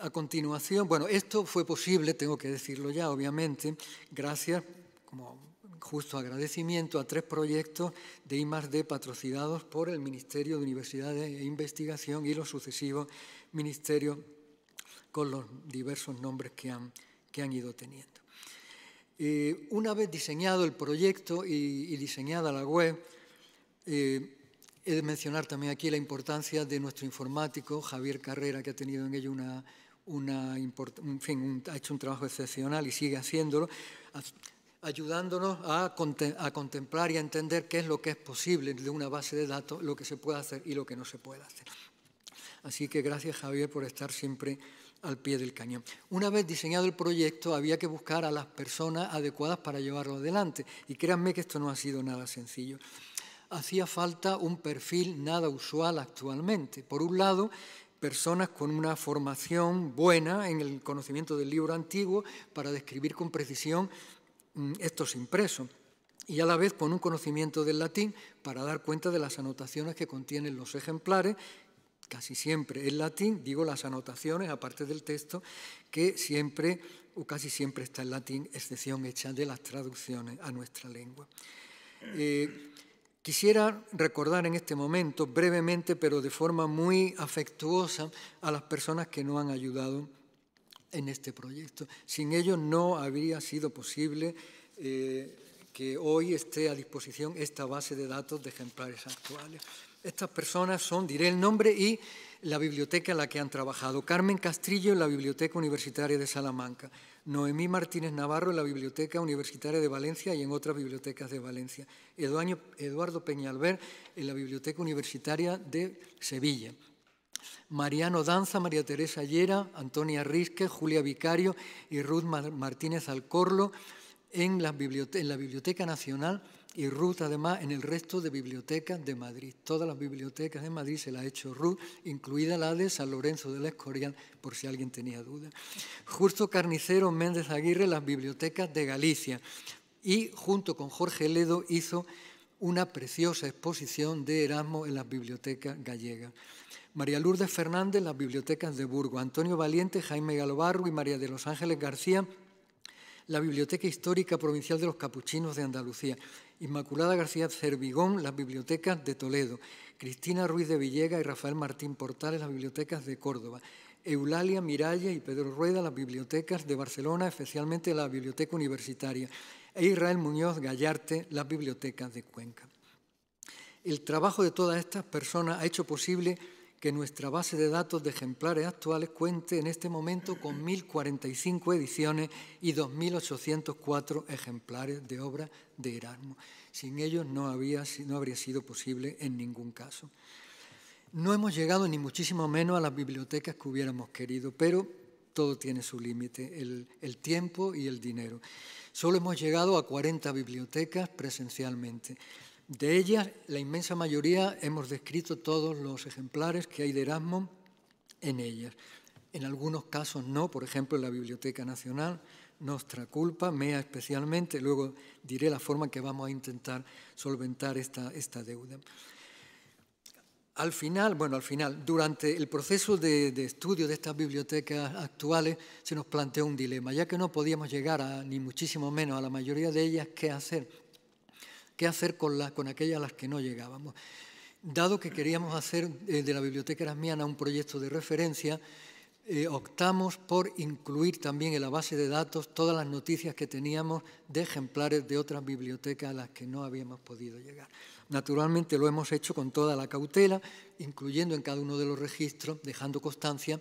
a continuación, bueno, esto fue posible, tengo que decirlo ya, obviamente, gracias, como justo agradecimiento, a tres proyectos de I+.D. patrocinados por el Ministerio de Universidades e Investigación y los sucesivos ministerios con los diversos nombres que han, que han ido teniendo. Eh, una vez diseñado el proyecto y, diseñada la web, eh, he de mencionar también aquí la importancia de nuestro informático, Javier Carrera, que ha tenido en ello una ha hecho un trabajo excepcional y sigue haciéndolo, ayudándonos a, a, contemplar y a entender qué es lo que es posible de una base de datos, lo que se puede hacer y lo que no se puede hacer. Así que gracias Javier por estar siempre al pie del cañón. Una vez diseñado el proyecto había que buscar a las personas adecuadas para llevarlo adelante y créanme que esto no ha sido nada sencillo. Hacía falta un perfil nada usual actualmente. Por un lado, personas con una formación buena en el conocimiento del libro antiguo para describir con precisión mm, estos impresos y a la vez con un conocimiento del latín para dar cuenta de las anotaciones que contienen los ejemplares, casi siempre en latín, digo las anotaciones aparte del texto, que siempre o casi siempre está en latín, excepción hecha de las traducciones a nuestra lengua. Eh, Quisiera recordar en este momento brevemente, pero de forma muy afectuosa, a las personas que nos han ayudado en este proyecto. Sin ellos no habría sido posible eh, que hoy esté a disposición esta base de datos de ejemplares actuales. Estas personas son, diré el nombre y la biblioteca en la que han trabajado. Carmen Castillo en la Biblioteca Universitaria de Salamanca. Noemí Martínez Navarro en la Biblioteca Universitaria de Valencia y en otras bibliotecas de Valencia. Eduardo Peñalver en la Biblioteca Universitaria de Sevilla. Mariano Danza, María Teresa Llera, Antonia Risque, Julia Vicario y Ruth Martínez Alcorlo en la Biblioteca Nacional y Ruth además en el resto de bibliotecas de Madrid. Todas las bibliotecas de Madrid se las ha hecho Ruth, incluida la de San Lorenzo de la Escorial, por si alguien tenía duda. Justo Carnicero Méndez Aguirre, las bibliotecas de Galicia. Y junto con Jorge Ledo hizo una preciosa exposición de Erasmo en las bibliotecas gallegas. María Lourdes Fernández, las bibliotecas de Burgo. Antonio Valiente, Jaime Galobarro y María de los Ángeles García, la Biblioteca Histórica Provincial de los Capuchinos de Andalucía. Inmaculada García Cervigón, las bibliotecas de Toledo, Cristina Ruiz de Villega y Rafael Martín Portales, las bibliotecas de Córdoba, Eulalia Miralles y Pedro Rueda, las bibliotecas de Barcelona, especialmente la Biblioteca Universitaria, e Israel Muñoz Gallarte, las bibliotecas de Cuenca. El trabajo de todas estas personas ha hecho posible que nuestra base de datos de ejemplares actuales cuente en este momento con 1.045 ediciones y 2.804 ejemplares de obras de Erasmo. Sin ellos no, habría sido posible en ningún caso. No hemos llegado ni muchísimo menos a las bibliotecas que hubiéramos querido, pero todo tiene su límite, el, el, tiempo y el dinero. Solo hemos llegado a 40 bibliotecas presencialmente. De ellas, la inmensa mayoría hemos descrito todos los ejemplares que hay de Erasmo en ellas. En algunos casos no, por ejemplo, en la Biblioteca Nacional, nuestra Culpa, MEA especialmente, luego diré la forma en que vamos a intentar solventar esta, deuda. Al final, bueno, al final, durante el proceso de, de, estudio de estas bibliotecas actuales se nos planteó un dilema, ya que no podíamos llegar a, ni muchísimo menos a la mayoría de ellas, ¿qué hacer? qué hacer con, aquellas a las que no llegábamos. Dado que queríamos hacer eh, de la Biblioteca Erasmiana un proyecto de referencia, eh, optamos por incluir también en la base de datos todas las noticias que teníamos de ejemplares de otras bibliotecas a las que no habíamos podido llegar. Naturalmente lo hemos hecho con toda la cautela, incluyendo en cada uno de los registros, dejando constancia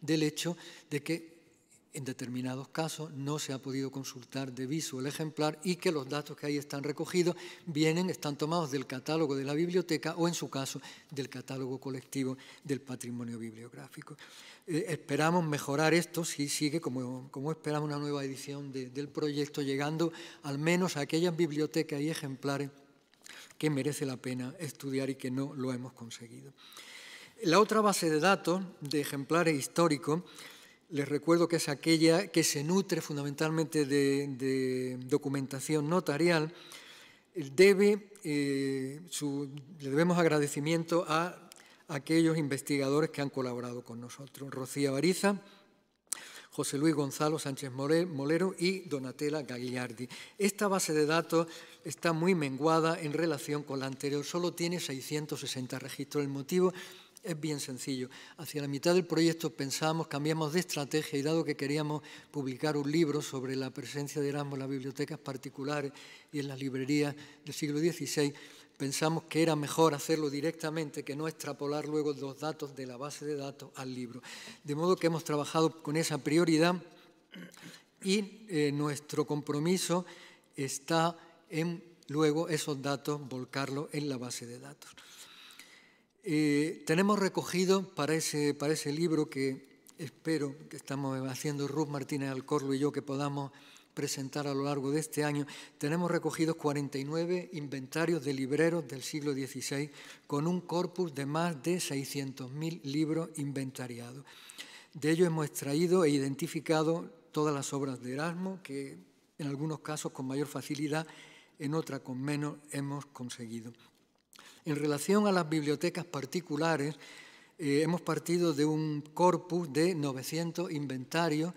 del hecho de que en determinados casos no se ha podido consultar de viso el ejemplar y que los datos que ahí están recogidos vienen, están tomados del catálogo de la biblioteca o, en su caso, del catálogo colectivo del patrimonio bibliográfico. Eh, esperamos mejorar esto si sigue, como, como esperamos, una nueva edición del proyecto, llegando al menos a aquellas bibliotecas y ejemplares que merece la pena estudiar y que no lo hemos conseguido. La otra base de datos de ejemplares históricos les recuerdo que es aquella que se nutre fundamentalmente de, documentación notarial. Eh, eh, le debemos agradecimiento a aquellos investigadores que han colaborado con nosotros. Rocía Bariza, José Luis Gonzalo Sánchez Molero y Donatella Gagliardi. Esta base de datos está muy menguada en relación con la anterior, solo tiene 660 registros. El motivo es bien sencillo. Hacia la mitad del proyecto pensamos, cambiamos de estrategia y dado que queríamos publicar un libro sobre la presencia de Erasmus en las bibliotecas particulares y en las librerías del siglo XVI, pensamos que era mejor hacerlo directamente que no extrapolar luego los datos de la base de datos al libro. De modo que hemos trabajado con esa prioridad y eh, nuestro compromiso está en luego esos datos volcarlos en la base de datos. Eh, tenemos recogido para ese, libro que espero que estamos haciendo Ruth Martínez Alcorlo y yo que podamos presentar a lo largo de este año, tenemos recogidos 49 inventarios de libreros del siglo XVI con un corpus de más de 600.000 libros inventariados. De ello hemos extraído e identificado todas las obras de Erasmo, que en algunos casos con mayor facilidad, en otras con menos hemos conseguido. En relación a las bibliotecas particulares, eh, hemos partido de un corpus de 900 inventarios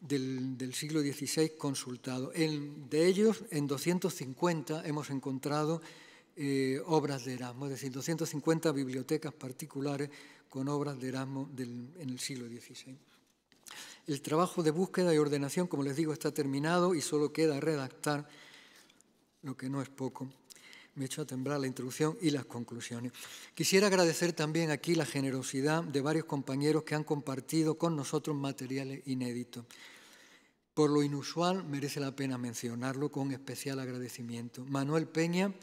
del, siglo XVI consultados. De ellos, en 250 hemos encontrado eh, obras de Erasmo, es decir, 250 bibliotecas particulares con obras de Erasmo en el siglo XVI. El trabajo de búsqueda y ordenación, como les digo, está terminado y solo queda redactar, lo que no es poco me echó a temblar la introducción y las conclusiones. Quisiera agradecer también aquí la generosidad de varios compañeros que han compartido con nosotros materiales inéditos. Por lo inusual, merece la pena mencionarlo con especial agradecimiento. Manuel Peña,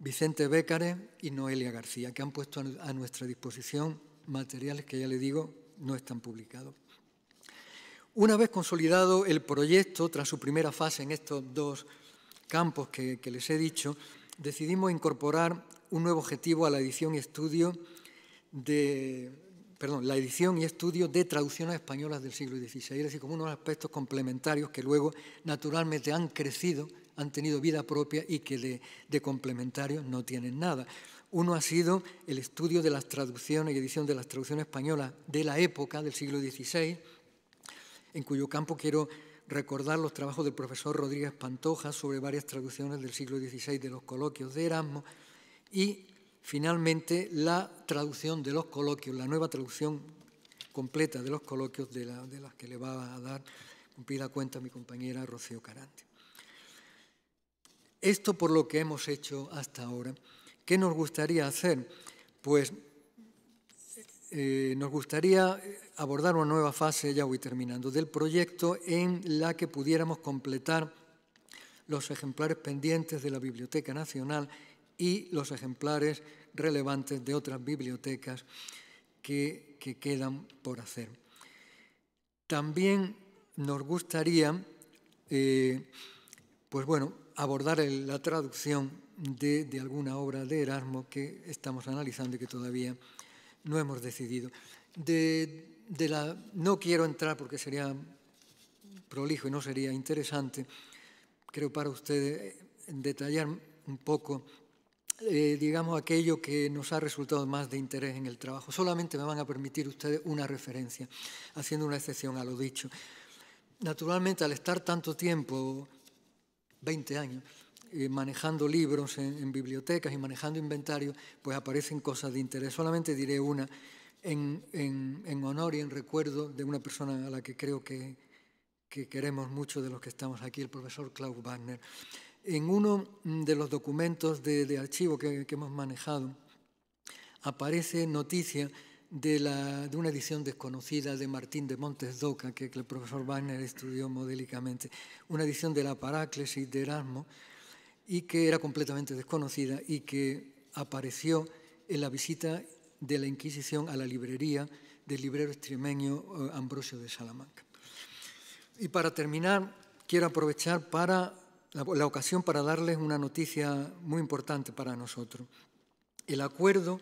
Vicente Bécares y Noelia García, que han puesto a nuestra disposición materiales que ya le digo no están publicados. Una vez consolidado el proyecto, tras su primera fase en estos dos campos que, que les he dicho, decidimos incorporar un nuevo objetivo a la edición y estudio de, perdón, la edición y estudio de traducciones españolas del siglo XVI, es decir, como unos aspectos complementarios que luego naturalmente han crecido, han tenido vida propia y que de, de complementarios no tienen nada. Uno ha sido el estudio de las traducciones y edición de las traducciones españolas de la época del siglo XVI, en cuyo campo quiero recordar los trabajos del profesor Rodríguez Pantoja sobre varias traducciones del siglo XVI de los coloquios de Erasmo y finalmente la traducción de los coloquios, la nueva traducción completa de los coloquios de, las que le va a dar cumplida cuenta mi compañera Rocío Carante. Esto por lo que hemos hecho hasta ahora. ¿Qué nos gustaría hacer? Pues eh, nos gustaría eh, abordar una nueva fase, ya voy terminando, del proyecto en la que pudiéramos completar los ejemplares pendientes de la Biblioteca Nacional y los ejemplares relevantes de otras bibliotecas que, quedan por hacer. También nos gustaría, eh, pues bueno, abordar la traducción de, de alguna obra de Erasmo que estamos analizando y que todavía no hemos decidido. De, la, no quiero entrar porque sería prolijo y no sería interesante, creo, para ustedes eh, detallar un poco, eh, digamos, aquello que nos ha resultado más de interés en el trabajo. Solamente me van a permitir ustedes una referencia, haciendo una excepción a lo dicho. Naturalmente, al estar tanto tiempo, 20 años, eh, manejando libros en, bibliotecas y manejando inventario, pues aparecen cosas de interés. Solamente diré una en, en, en honor y en recuerdo de una persona a la que creo que, que queremos mucho de los que estamos aquí, el profesor Klaus Wagner. En uno mm, de los documentos de, de archivo que, hemos manejado aparece noticia de, la, de, una edición desconocida de Martín de Montes Doca, que, que el profesor Wagner estudió modélicamente, una edición de la Paráclesis de Erasmo, y que era completamente desconocida y que apareció en la visita de la Inquisición a la librería del librero extremeño eh, Ambrosio de Salamanca. Y para terminar, quiero aprovechar para la, ocasión para darles una noticia muy importante para nosotros. El acuerdo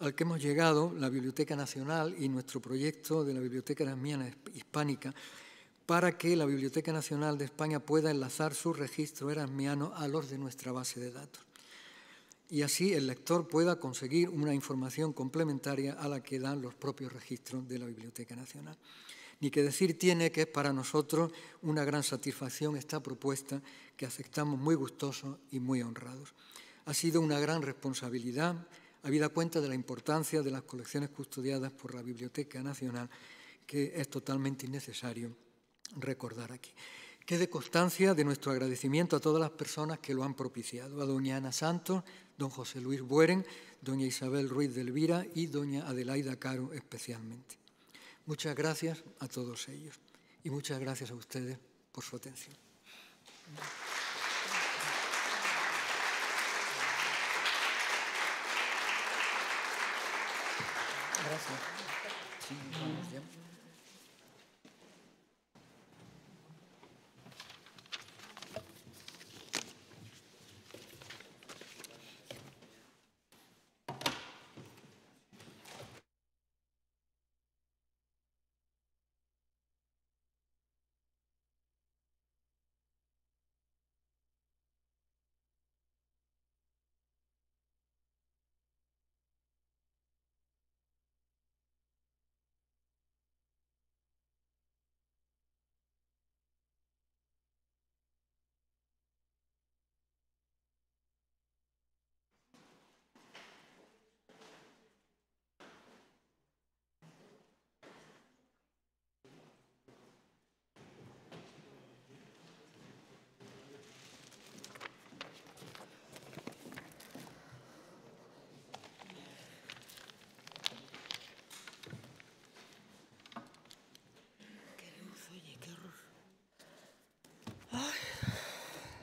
al que hemos llegado, la Biblioteca Nacional y nuestro proyecto de la Biblioteca Hispánica, para que la Biblioteca Nacional de España pueda enlazar su registro erasmiano a los de nuestra base de datos. Y así el lector pueda conseguir una información complementaria a la que dan los propios registros de la Biblioteca Nacional. Ni que decir tiene que es para nosotros una gran satisfacción esta propuesta que aceptamos muy gustosos y muy honrados. Ha sido una gran responsabilidad, habida cuenta de la importancia de las colecciones custodiadas por la Biblioteca Nacional, que es totalmente innecesario recordar aquí. Quede constancia de nuestro agradecimiento a todas las personas que lo han propiciado, a doña Ana Santos, don José Luis Bueren, doña Isabel Ruiz de Elvira y doña Adelaida Caro especialmente. Muchas gracias a todos ellos y muchas gracias a ustedes por su atención. Gracias.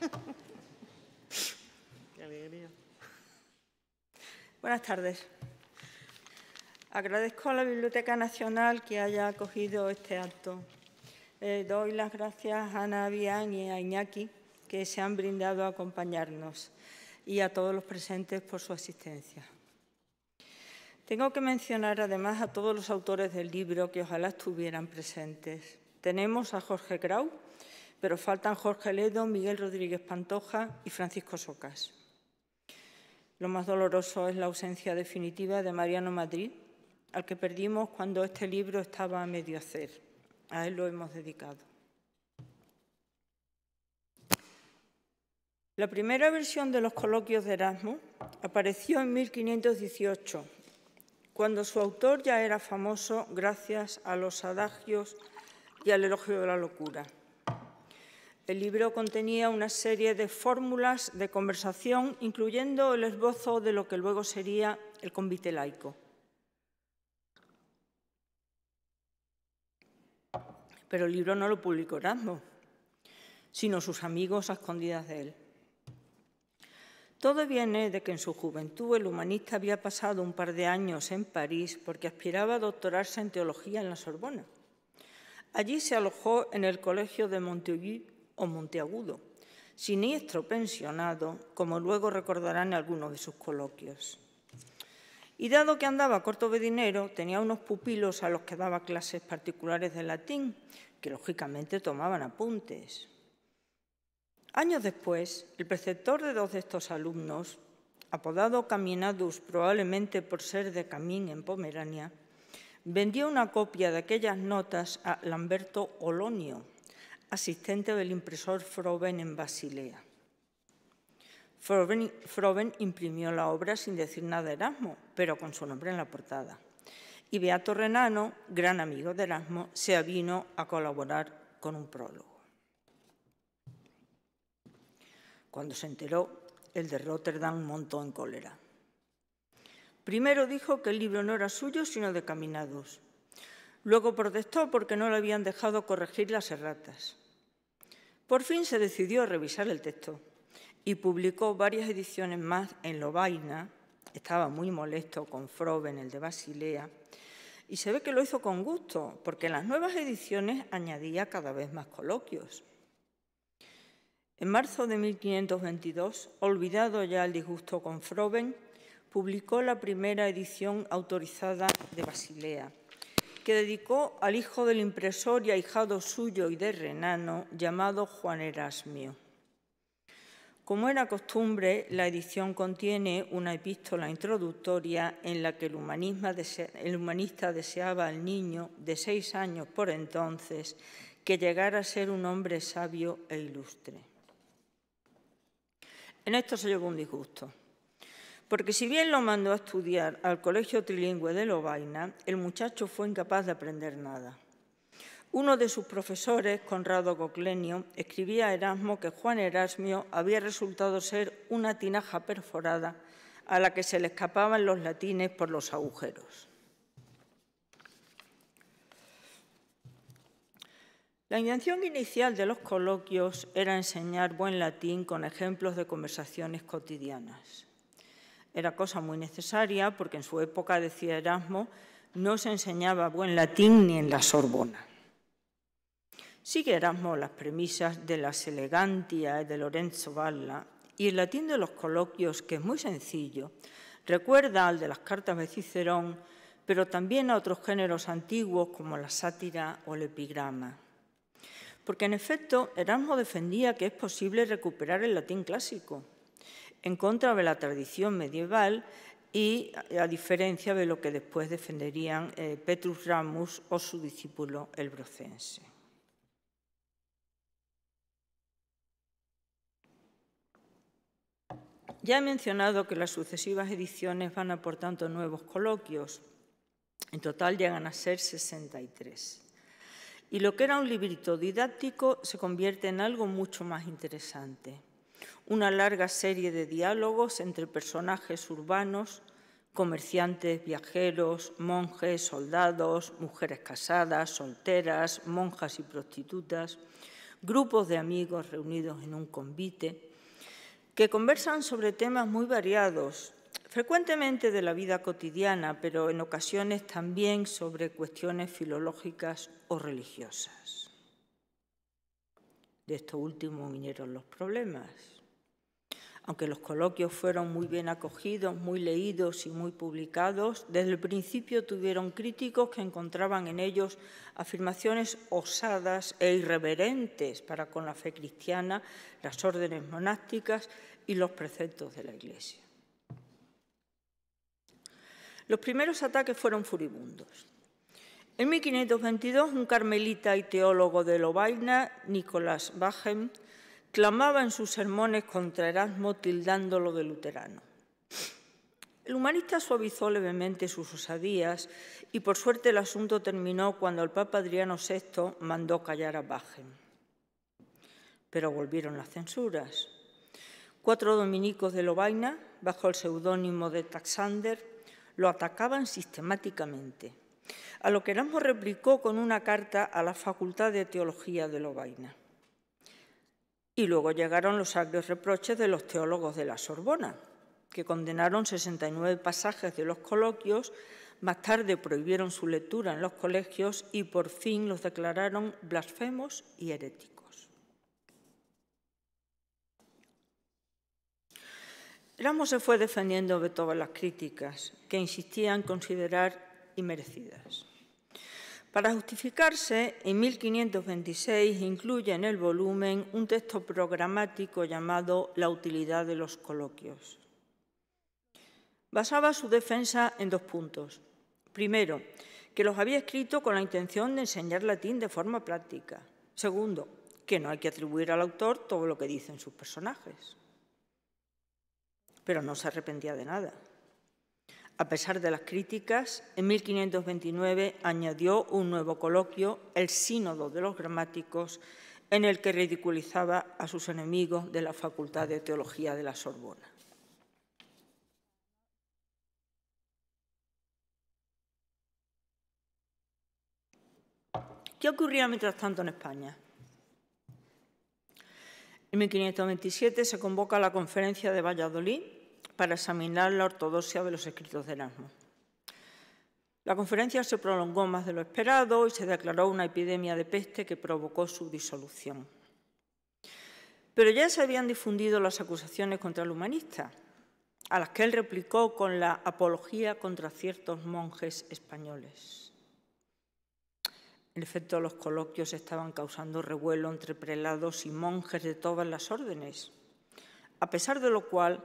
Buenas tardes. Agradezco a la Biblioteca Nacional que haya acogido este acto. Eh, doy las gracias a Ana Bian y a Iñaki que se han brindado a acompañarnos y a todos los presentes por su asistencia. Tengo que mencionar además a todos los autores del libro que ojalá estuvieran presentes. Tenemos a Jorge Grau, pero faltan Jorge Ledo, Miguel Rodríguez Pantoja y Francisco Socas. Lo más doloroso es la ausencia definitiva de Mariano Madrid, al que perdimos cuando este libro estaba a medio hacer. A él lo hemos dedicado. La primera versión de los coloquios de Erasmus apareció en 1518, cuando su autor ya era famoso gracias a los adagios y al elogio de la locura. El este libro contenía una serie de fórmulas de conversación, incluyendo el esbozo de lo que luego sería el convite laico. Pero el libro no lo publicó Erasmo, sino sus amigos a escondidas de él. Todo viene de que en su juventud el humanista había pasado un par de años en París porque aspiraba a doctorarse en teología en la Sorbona. Allí se alojó en el Colegio de Montaigu o Monteagudo, siniestro pensionado, como luego recordarán algunos de sus coloquios. Y dado que andaba corto de dinero, tenía unos pupilos a los que daba clases particulares de latín, que lógicamente tomaban apuntes. Años después, el preceptor de dos de estos alumnos, apodado Caminadus probablemente por ser de Camín en Pomerania, vendió una copia de aquellas notas a Lamberto Olonio, asistente del impresor Froben en Basilea. Froben, imprimió la obra sin decir nada de Erasmo, pero con su nombre en la portada. Y Beato Renano, gran amigo de Erasmo, se avino a colaborar con un prólogo. Cuando se enteró, el de Rotterdam montó en cólera. Primero dijo que el libro no era suyo, sino de Caminados. Luego protestó porque no le habían dejado corregir las erratas. Por fin se decidió revisar el texto y publicó varias ediciones más en Lobaina, estaba muy molesto con Froben, el de Basilea, y se ve que lo hizo con gusto, porque en las nuevas ediciones añadía cada vez más coloquios. En marzo de 1522, olvidado ya el disgusto con Froben, publicó la primera edición autorizada de Basilea, que dedicó al hijo del impresor y ahijado suyo y de Renano, llamado Juan Erasmio. Como era costumbre, la edición contiene una epístola introductoria en la que el, humanista deseaba al niño, de seis años por entonces, que llegara a ser un hombre sabio e ilustre. En esto se llevó un disgusto porque si bien lo mandó a estudiar al Colegio Trilingüe de Lovaina, el muchacho fue incapaz de aprender nada. Uno de sus profesores, Conrado Coclenio, escribía a Erasmo que Juan Erasmio había resultado ser una tinaja perforada a la que se le escapaban los latines por los agujeros. La intención inicial de los coloquios era enseñar buen latín con ejemplos de conversaciones cotidianas. Era cosa muy necesaria porque en su época, decía Erasmo, no se enseñaba buen latín ni en la Sorbona. Sigue Erasmo las premisas de las elegantias de Lorenzo Valla y el latín de los coloquios, que es muy sencillo, recuerda al de las cartas de Cicerón, pero también a otros géneros antiguos como la sátira o el epigrama. Porque en efecto, Erasmo defendía que es posible recuperar el latín clásico, en contra de la tradición medieval y a diferencia de lo que después defenderían eh, Petrus Ramus o su discípulo el Brocense. Ya he mencionado que las sucesivas ediciones van aportando nuevos coloquios. En total llegan a ser 63. Y lo que era un librito didáctico se convierte en algo mucho más interesante una larga serie de diálogos entre personajes urbanos, comerciantes, viajeros, monjes, soldados, mujeres casadas, solteras, monjas y prostitutas, grupos de amigos reunidos en un convite, que conversan sobre temas muy variados, frecuentemente de la vida cotidiana, pero en ocasiones también sobre cuestiones filológicas o religiosas. De esto último vinieron los problemas aunque los coloquios fueron muy bien acogidos, muy leídos y muy publicados, desde el principio tuvieron críticos que encontraban en ellos afirmaciones osadas e irreverentes para con la fe cristiana, las órdenes monásticas y los preceptos de la Iglesia. Los primeros ataques fueron furibundos. En 1522, un carmelita y teólogo de Lobaina, Nicolás Bachem, Clamaba en sus sermones contra Erasmo tildándolo de luterano. El humanista suavizó levemente sus osadías y por suerte el asunto terminó cuando el Papa Adriano VI mandó callar a Bagen. Pero volvieron las censuras. Cuatro dominicos de Lovaina, bajo el seudónimo de Taxander, lo atacaban sistemáticamente, a lo que Erasmo replicó con una carta a la Facultad de Teología de Lovaina. Y luego llegaron los agrios reproches de los teólogos de la Sorbona, que condenaron 69 pasajes de los coloquios, más tarde prohibieron su lectura en los colegios y por fin los declararon blasfemos y heréticos. Ramos se fue defendiendo de todas las críticas que insistía en considerar inmerecidas. Para justificarse, en 1526 incluye en el volumen un texto programático llamado La utilidad de los coloquios. Basaba su defensa en dos puntos. Primero, que los había escrito con la intención de enseñar latín de forma práctica. Segundo, que no hay que atribuir al autor todo lo que dicen sus personajes. Pero no se arrepentía de nada. A pesar de las críticas, en 1529 añadió un nuevo coloquio, el Sínodo de los Gramáticos, en el que ridiculizaba a sus enemigos de la Facultad de Teología de la Sorbona. ¿Qué ocurría mientras tanto en España? En 1527 se convoca la Conferencia de Valladolid para examinar la ortodoxia de los escritos de Erasmo. La conferencia se prolongó más de lo esperado y se declaró una epidemia de peste que provocó su disolución. Pero ya se habían difundido las acusaciones contra el humanista, a las que él replicó con la apología contra ciertos monjes españoles. En efecto, los coloquios estaban causando revuelo entre prelados y monjes de todas las órdenes, a pesar de lo cual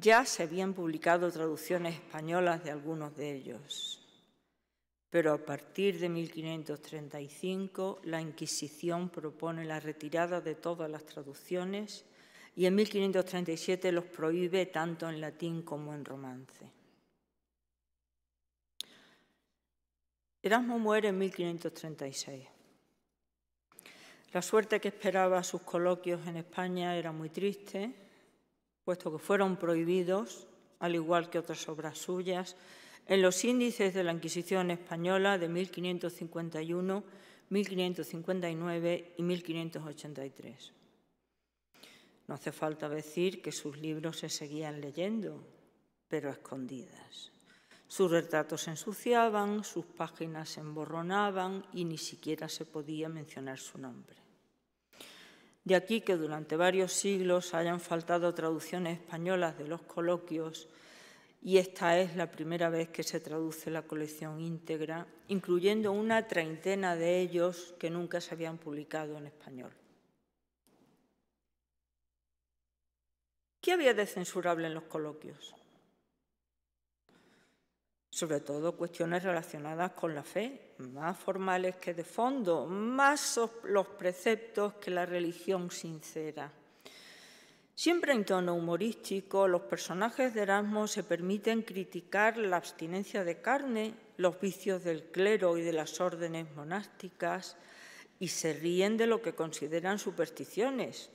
ya se habían publicado traducciones españolas de algunos de ellos, pero a partir de 1535 la Inquisición propone la retirada de todas las traducciones y en 1537 los prohíbe tanto en latín como en romance. Erasmo muere en 1536. La suerte que esperaba sus coloquios en España era muy triste puesto que fueron prohibidos, al igual que otras obras suyas, en los índices de la Inquisición española de 1551, 1559 y 1583. No hace falta decir que sus libros se seguían leyendo, pero escondidas. Sus retratos se ensuciaban, sus páginas se emborronaban y ni siquiera se podía mencionar su nombre. De aquí que durante varios siglos hayan faltado traducciones españolas de los coloquios y esta es la primera vez que se traduce la colección íntegra, incluyendo una treintena de ellos que nunca se habían publicado en español. ¿Qué había de censurable en los coloquios? sobre todo cuestiones relacionadas con la fe, más formales que de fondo, más los preceptos que la religión sincera. Siempre en tono humorístico, los personajes de Erasmo se permiten criticar la abstinencia de carne, los vicios del clero y de las órdenes monásticas, y se ríen de lo que consideran supersticiones.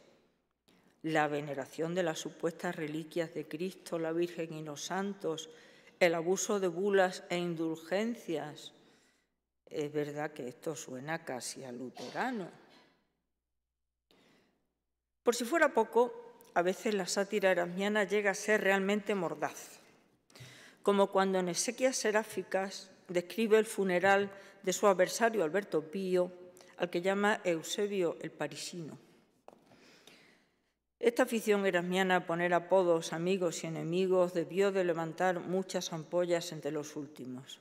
La veneración de las supuestas reliquias de Cristo, la Virgen y los santos, el abuso de bulas e indulgencias. Es verdad que esto suena casi a luterano. Por si fuera poco, a veces la sátira erasmiana llega a ser realmente mordaz, como cuando en Esequias Seráficas describe el funeral de su adversario Alberto Pío, al que llama Eusebio el Parisino. Esta afición erasmiana a poner apodos, amigos y enemigos debió de levantar muchas ampollas entre los últimos.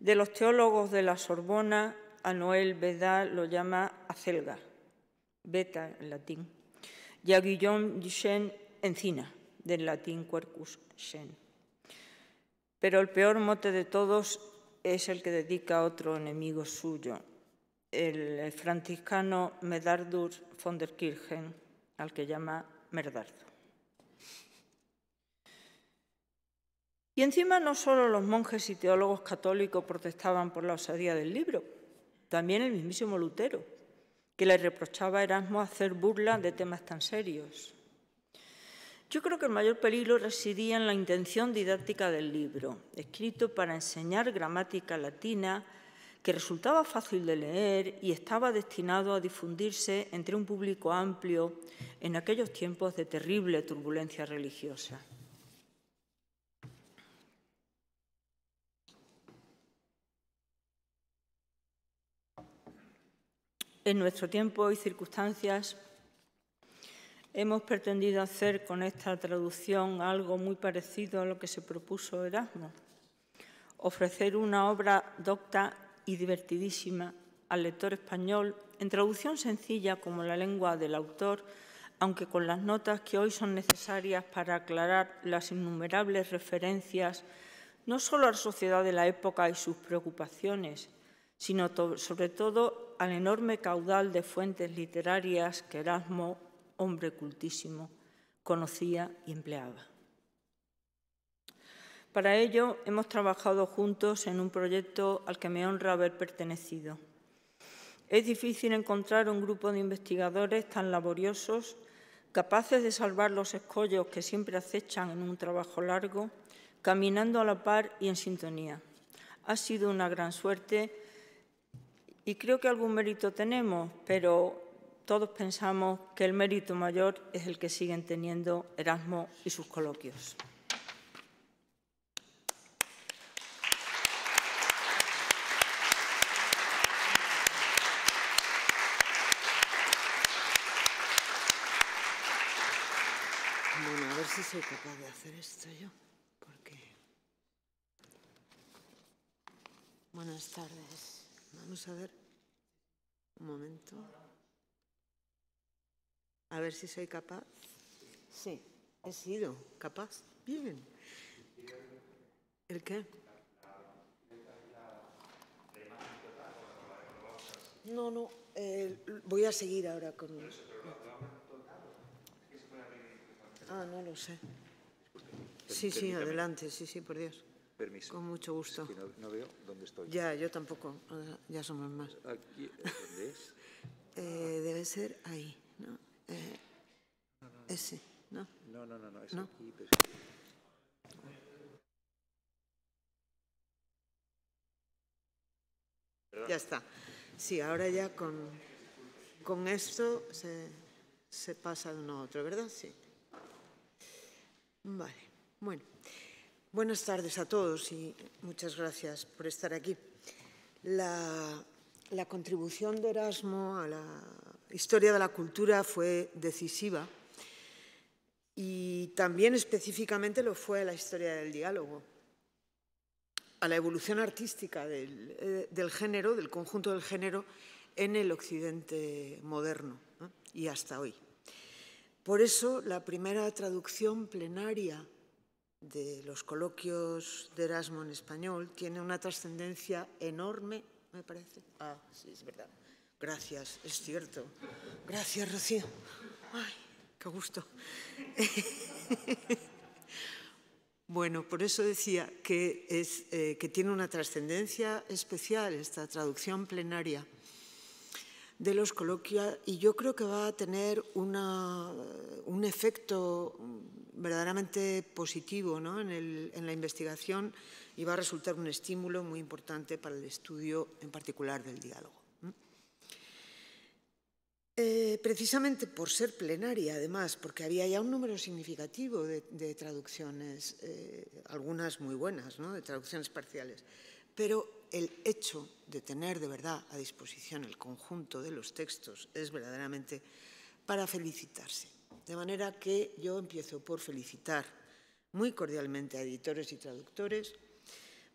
De los teólogos de la Sorbona, a Noel Beda lo llama acelga, beta en latín, y a Guillaume Duchenne encina, del latín quercus shen. Pero el peor mote de todos es el que dedica a otro enemigo suyo, el franciscano Medardus von der Kirchen al que llama Merdardo. Y encima no solo los monjes y teólogos católicos protestaban por la osadía del libro, también el mismísimo Lutero, que le reprochaba a Erasmo hacer burla de temas tan serios. Yo creo que el mayor peligro residía en la intención didáctica del libro, escrito para enseñar gramática latina, que resultaba fácil de leer y estaba destinado a difundirse entre un público amplio en aquellos tiempos de terrible turbulencia religiosa. En nuestro tiempo y circunstancias hemos pretendido hacer con esta traducción algo muy parecido a lo que se propuso Erasmo, ofrecer una obra docta y divertidísima al lector español, en traducción sencilla como la lengua del autor, aunque con las notas que hoy son necesarias para aclarar las innumerables referencias no solo a la sociedad de la época y sus preocupaciones, sino sobre todo al enorme caudal de fuentes literarias que Erasmo, hombre cultísimo, conocía y empleaba. Para ello, hemos trabajado juntos en un proyecto al que me honra haber pertenecido. Es difícil encontrar un grupo de investigadores tan laboriosos, capaces de salvar los escollos que siempre acechan en un trabajo largo, caminando a la par y en sintonía. Ha sido una gran suerte y creo que algún mérito tenemos, pero todos pensamos que el mérito mayor es el que siguen teniendo Erasmo y sus coloquios. soy capaz de hacer esto yo, porque... Buenas tardes. Vamos a ver. Un momento. A ver si soy capaz. Sí, he sido capaz. Bien. ¿El qué? No, no. Eh, voy a seguir ahora con... Ah, no lo sé. Sí, sí, adelante, sí, sí, por Dios. Permiso. Con mucho gusto. no, veo dónde estoy. Ya, yo tampoco. Ya somos más. Aquí, eh, debe ser ahí, ¿no? Eh, ese, ¿no? No, no, no, no, Ya está. Sí, ahora ya con, con esto se, se pasa de uno a otro, ¿verdad? Sí. Vale, bueno. Buenas tardes a todos y muchas gracias por estar aquí. La, contribución de Erasmo a la historia de la cultura fue decisiva y también específicamente lo fue a la historia del diálogo, a la evolución artística del, eh, género, del conjunto del género en el occidente moderno y hasta hoy. Por eso, la primera traducción plenaria de los coloquios de Erasmo en español tiene una trascendencia enorme, me parece. Ah, sí, es verdad. Gracias, es cierto. Gracias, Rocío. Ay, qué gusto. Bueno, por eso decía que, eh, que tiene una trascendencia especial esta traducción plenaria de los coloquios y yo creo que va a tener una, un efecto verdaderamente positivo en, la investigación y va a resultar un estímulo muy importante para el estudio en particular del diálogo. Eh, precisamente por ser plenaria, además, porque había ya un número significativo de, traducciones, eh, algunas muy buenas, de traducciones parciales. Pero el hecho de tener de verdad a disposición el conjunto de los textos es verdaderamente para felicitarse. De manera que yo empiezo por felicitar muy cordialmente a editores y traductores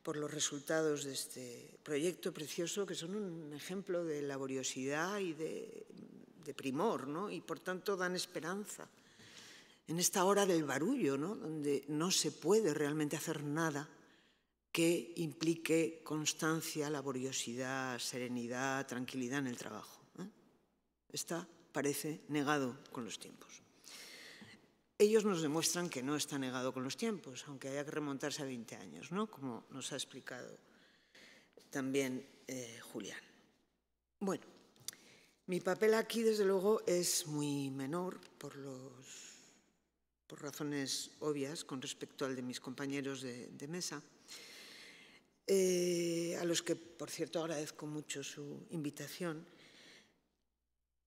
por los resultados de este proyecto precioso, que son un ejemplo de laboriosidad y de, primor, y por tanto dan esperanza en esta hora del barullo, donde no se puede realmente hacer nada que implique constancia, laboriosidad, serenidad, tranquilidad en el trabajo. ¿Eh? Está, parece, negado con los tiempos. Ellos nos demuestran que no está negado con los tiempos, aunque haya que remontarse a 20 años, como nos ha explicado también eh, Julián. Bueno, mi papel aquí, desde luego, es muy menor por los por razones obvias con respecto al de mis compañeros de mesa a los que, por cierto, agradezco mucho su invitación,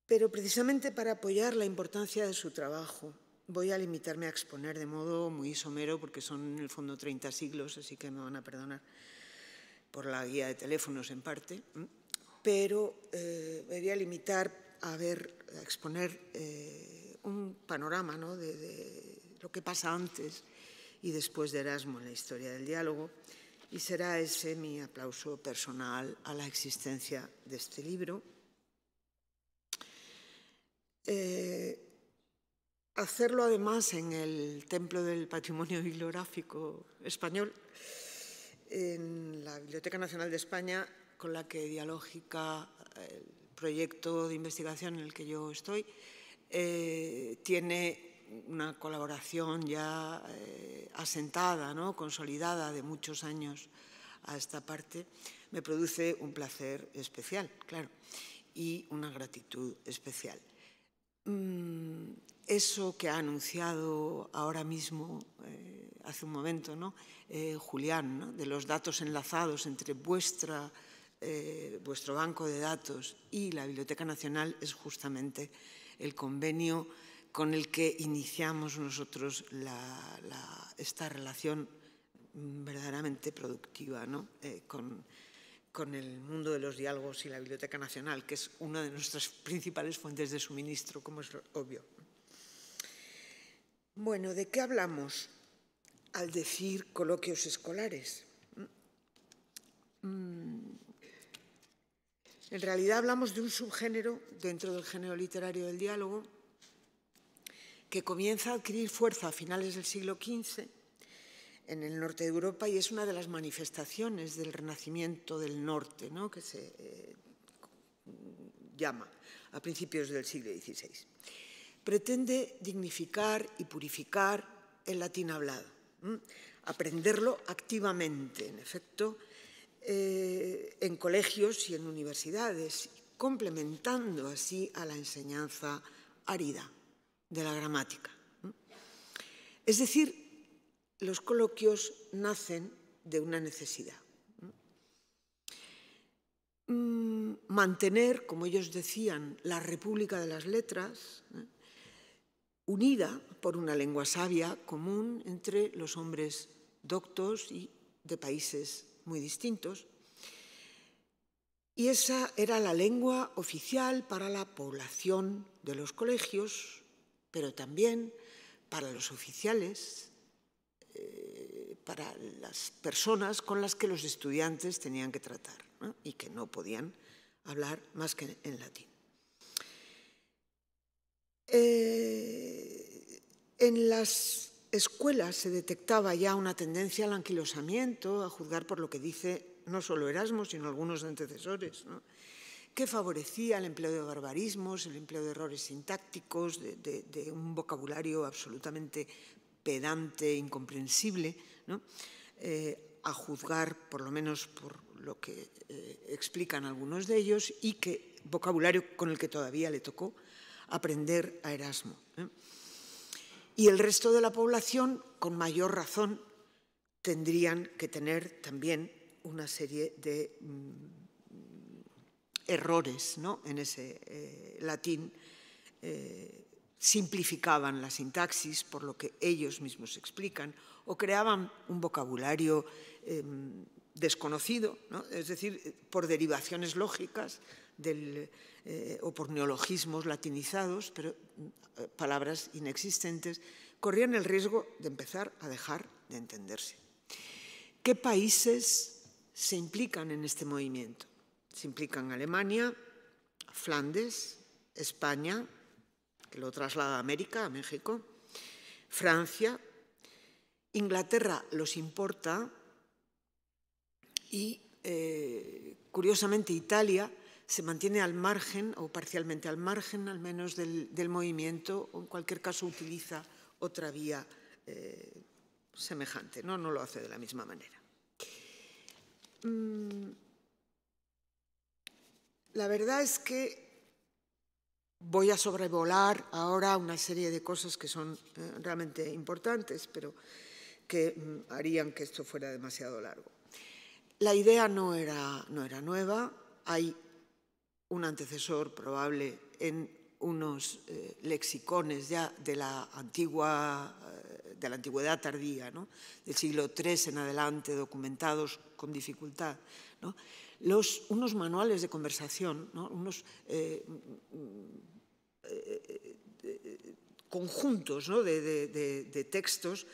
pero precisamente para apoyar la importancia de su trabajo voy a limitarme a exponer de modo muy somero, porque son en el fondo 30 siglos, así que me van a perdonar por la guía de teléfonos en parte, pero eh, voy a limitar a, ver, a exponer eh, un panorama de, de lo que pasa antes y después de Erasmo en la historia del diálogo, y será ese mi aplauso personal a la existencia de este libro. Eh, hacerlo además en el Templo del Patrimonio Bibliográfico Español, en la Biblioteca Nacional de España, con la que Dialógica, el proyecto de investigación en el que yo estoy, eh, tiene una colaboración ya eh, asentada, ¿no? consolidada de muchos años a esta parte, me produce un placer especial, claro, y una gratitud especial. Mm, eso que ha anunciado ahora mismo, eh, hace un momento, eh, Julián, de los datos enlazados entre vuestro banco de datos y la Biblioteca Nacional, es justamente el convenio con el que iniciamos nosotros esta relación verdaderamente productiva eh, con el mundo de los diálogos y la Biblioteca Nacional, que es una de nuestras principales fuentes de suministro, como es obvio. Bueno, ¿de qué hablamos al decir coloquios escolares? Mm. En realidad hablamos de un subgénero dentro del género literario del diálogo que comienza a adquirir fuerza a finales del siglo XV en el norte de Europa y es una de las manifestaciones del renacimiento del norte, ¿no? que se eh, llama a principios del siglo XVI. Pretende dignificar y purificar el latín hablado, aprenderlo activamente, en efecto, eh, en colegios y en universidades, complementando así a la enseñanza árida de la gramática. Es decir, los coloquios nacen de una necesidad. Mm, mantener, como ellos decían, la República de las Letras ¿eh? unida por una lengua sabia común entre los hombres doctos y de países muy distintos. Y esa era la lengua oficial para la población de los colegios, pero también para los oficiales, eh, para las personas con las que los estudiantes tenían que tratar y que no podían hablar más que en latín. Eh, en las escuelas se detectaba ya una tendencia al anquilosamiento, a juzgar por lo que dice no solo Erasmo, sino algunos de antecesores que favorecía el empleo de barbarismos, el empleo de errores sintácticos, de, un vocabulario absolutamente pedante, incomprensible, eh, a juzgar, por lo menos por lo que eh, explican algunos de ellos, y que vocabulario con el que todavía le tocó aprender a Erasmo. ¿eh? Y el resto de la población, con mayor razón, tendrían que tener también una serie de mm, errores ¿no? en ese eh, latín eh, simplificaban la sintaxis, por lo que ellos mismos explican, o creaban un vocabulario em, desconocido, es decir, por derivaciones lógicas del, eh, o por neologismos latinizados, pero palabras inexistentes, corrían el riesgo de empezar a dejar de entenderse. ¿Qué países se implican en este movimiento? Se implican Alemania, Flandes, España, que lo traslada a América, a México, Francia, Inglaterra los importa y, eh, curiosamente, Italia se mantiene al margen o parcialmente al margen, al menos del, movimiento, o en cualquier caso utiliza otra vía eh, semejante, ¿no? no lo hace de la misma manera. Mm, la verdad es que voy a sobrevolar ahora una serie de cosas que son eh, realmente importantes, pero que mm, harían que esto fuera demasiado largo. La idea no era, no era nueva, hay un antecesor probable en unos eh, lexicones ya de la antigua eh, de la antigüedad tardía, del siglo III en adelante, documentados con dificultad, ¿no? unos manuales de conversación, unos eh, eh, conjuntos de, textos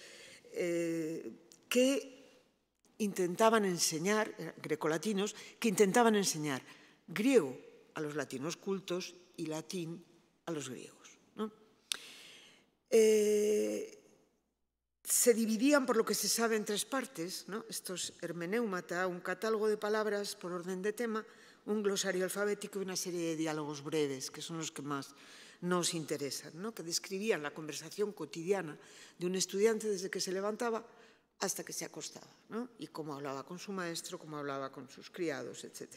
eh, que intentaban enseñar, grecolatinos, que intentaban enseñar griego a los latinos cultos y latín a los griegos. ¿no? se dividían, por lo que se sabe, en tres partes, estos hermenéumata, un catálogo de palabras por orden de tema, un glosario alfabético y una serie de diálogos breves, que son los que más nos interesan, que describían la conversación cotidiana de un estudiante desde que se levantaba hasta que se acostaba, y cómo hablaba con su maestro, cómo hablaba con sus criados, etc.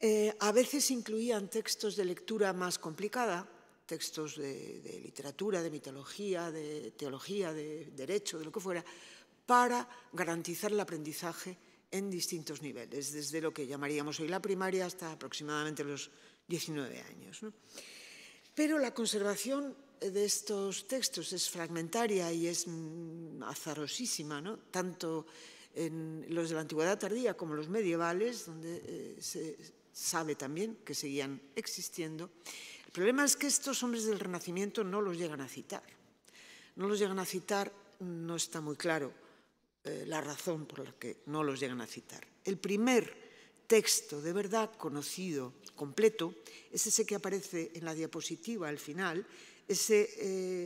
Eh, a veces incluían textos de lectura más complicada, textos de, literatura, de mitología, de teología, de derecho, de lo que fuera, para garantizar el aprendizaje en distintos niveles, desde lo que llamaríamos hoy la primaria hasta aproximadamente los 19 años. Pero la conservación de estos textos es fragmentaria y es mm, azarosísima, tanto en los de la antigüedad tardía como los medievales, donde eh, se sabe también que seguían existiendo. El problema es que estos hombres del Renacimiento no los llegan a citar. No los llegan a citar, no está muy claro eh, la razón por la que no los llegan a citar. El primer texto de verdad conocido, completo, es ese que aparece en la diapositiva al final, ese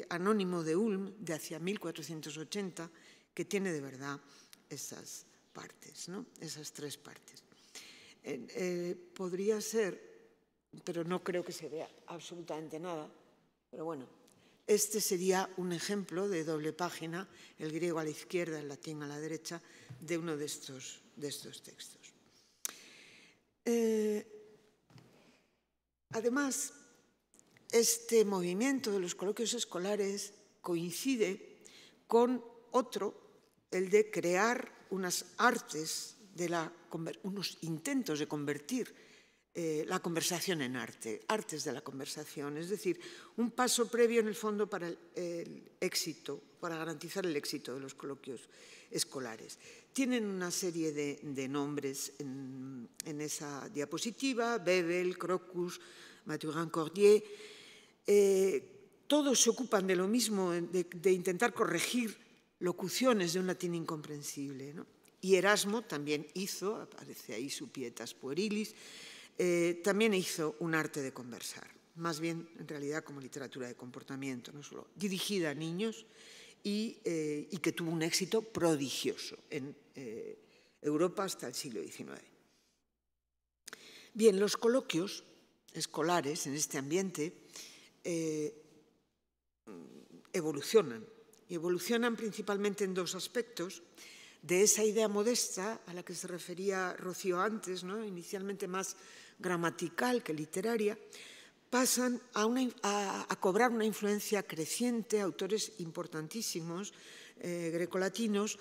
eh, anónimo de Ulm de hacia 1480, que tiene de verdad esas partes, ¿no? esas tres partes. Eh, podría ser pero no creo que se vea absolutamente nada. Pero bueno, este sería un ejemplo de doble página, el griego a la izquierda, el latín a la derecha, de uno de estos, textos. Eh, además, este movimiento de los coloquios escolares coincide con otro, el de crear unas artes, de la, unos intentos de convertir eh, la conversación en arte, artes de la conversación, es decir, un paso previo en el fondo para el, éxito, para garantizar el éxito de los coloquios escolares. Tienen una serie de, nombres en, esa diapositiva, Bebel, Crocus, Mathurin Cordier, eh, todos se ocupan de lo mismo, de, intentar corregir locuciones de un latín incomprensible. Y Erasmo también hizo, aparece ahí su Pietas Puerilis, eh, también hizo un arte de conversar, más bien en realidad como literatura de comportamiento, no solo dirigida a niños y, eh, que tuvo un éxito prodigioso en eh, Europa hasta el siglo XIX. Bien, los coloquios escolares en este ambiente evolucionan y evolucionan principalmente en dos aspectos de esa idea modesta a la que se refería Rocío antes, ¿no? inicialmente más gramatical que literaria, pasan a, cobrar una influencia creciente, autores importantísimos eh, grecolatinos,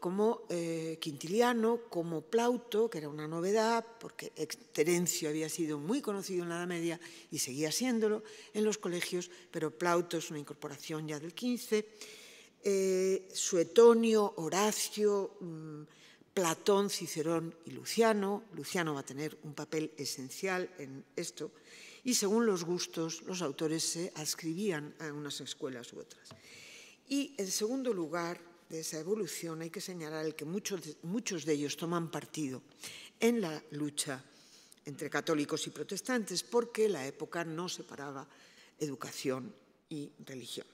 como eh, Quintiliano, como Plauto, que era una novedad, porque Terencio había sido muy conocido en la Edad Media y seguía siéndolo en los colegios, pero Plauto es una incorporación ya del 15, eh, Suetonio, Horacio, mm, Platón, Cicerón y Luciano. Luciano va a tener un papel esencial en esto. Y según los gustos, los autores se adscribían a unas escuelas u otras. Y en segundo lugar, de esa evolución hay que señalar el que muchos de, muchos de ellos toman partido en la lucha entre católicos y protestantes porque la época no separaba educación y religión.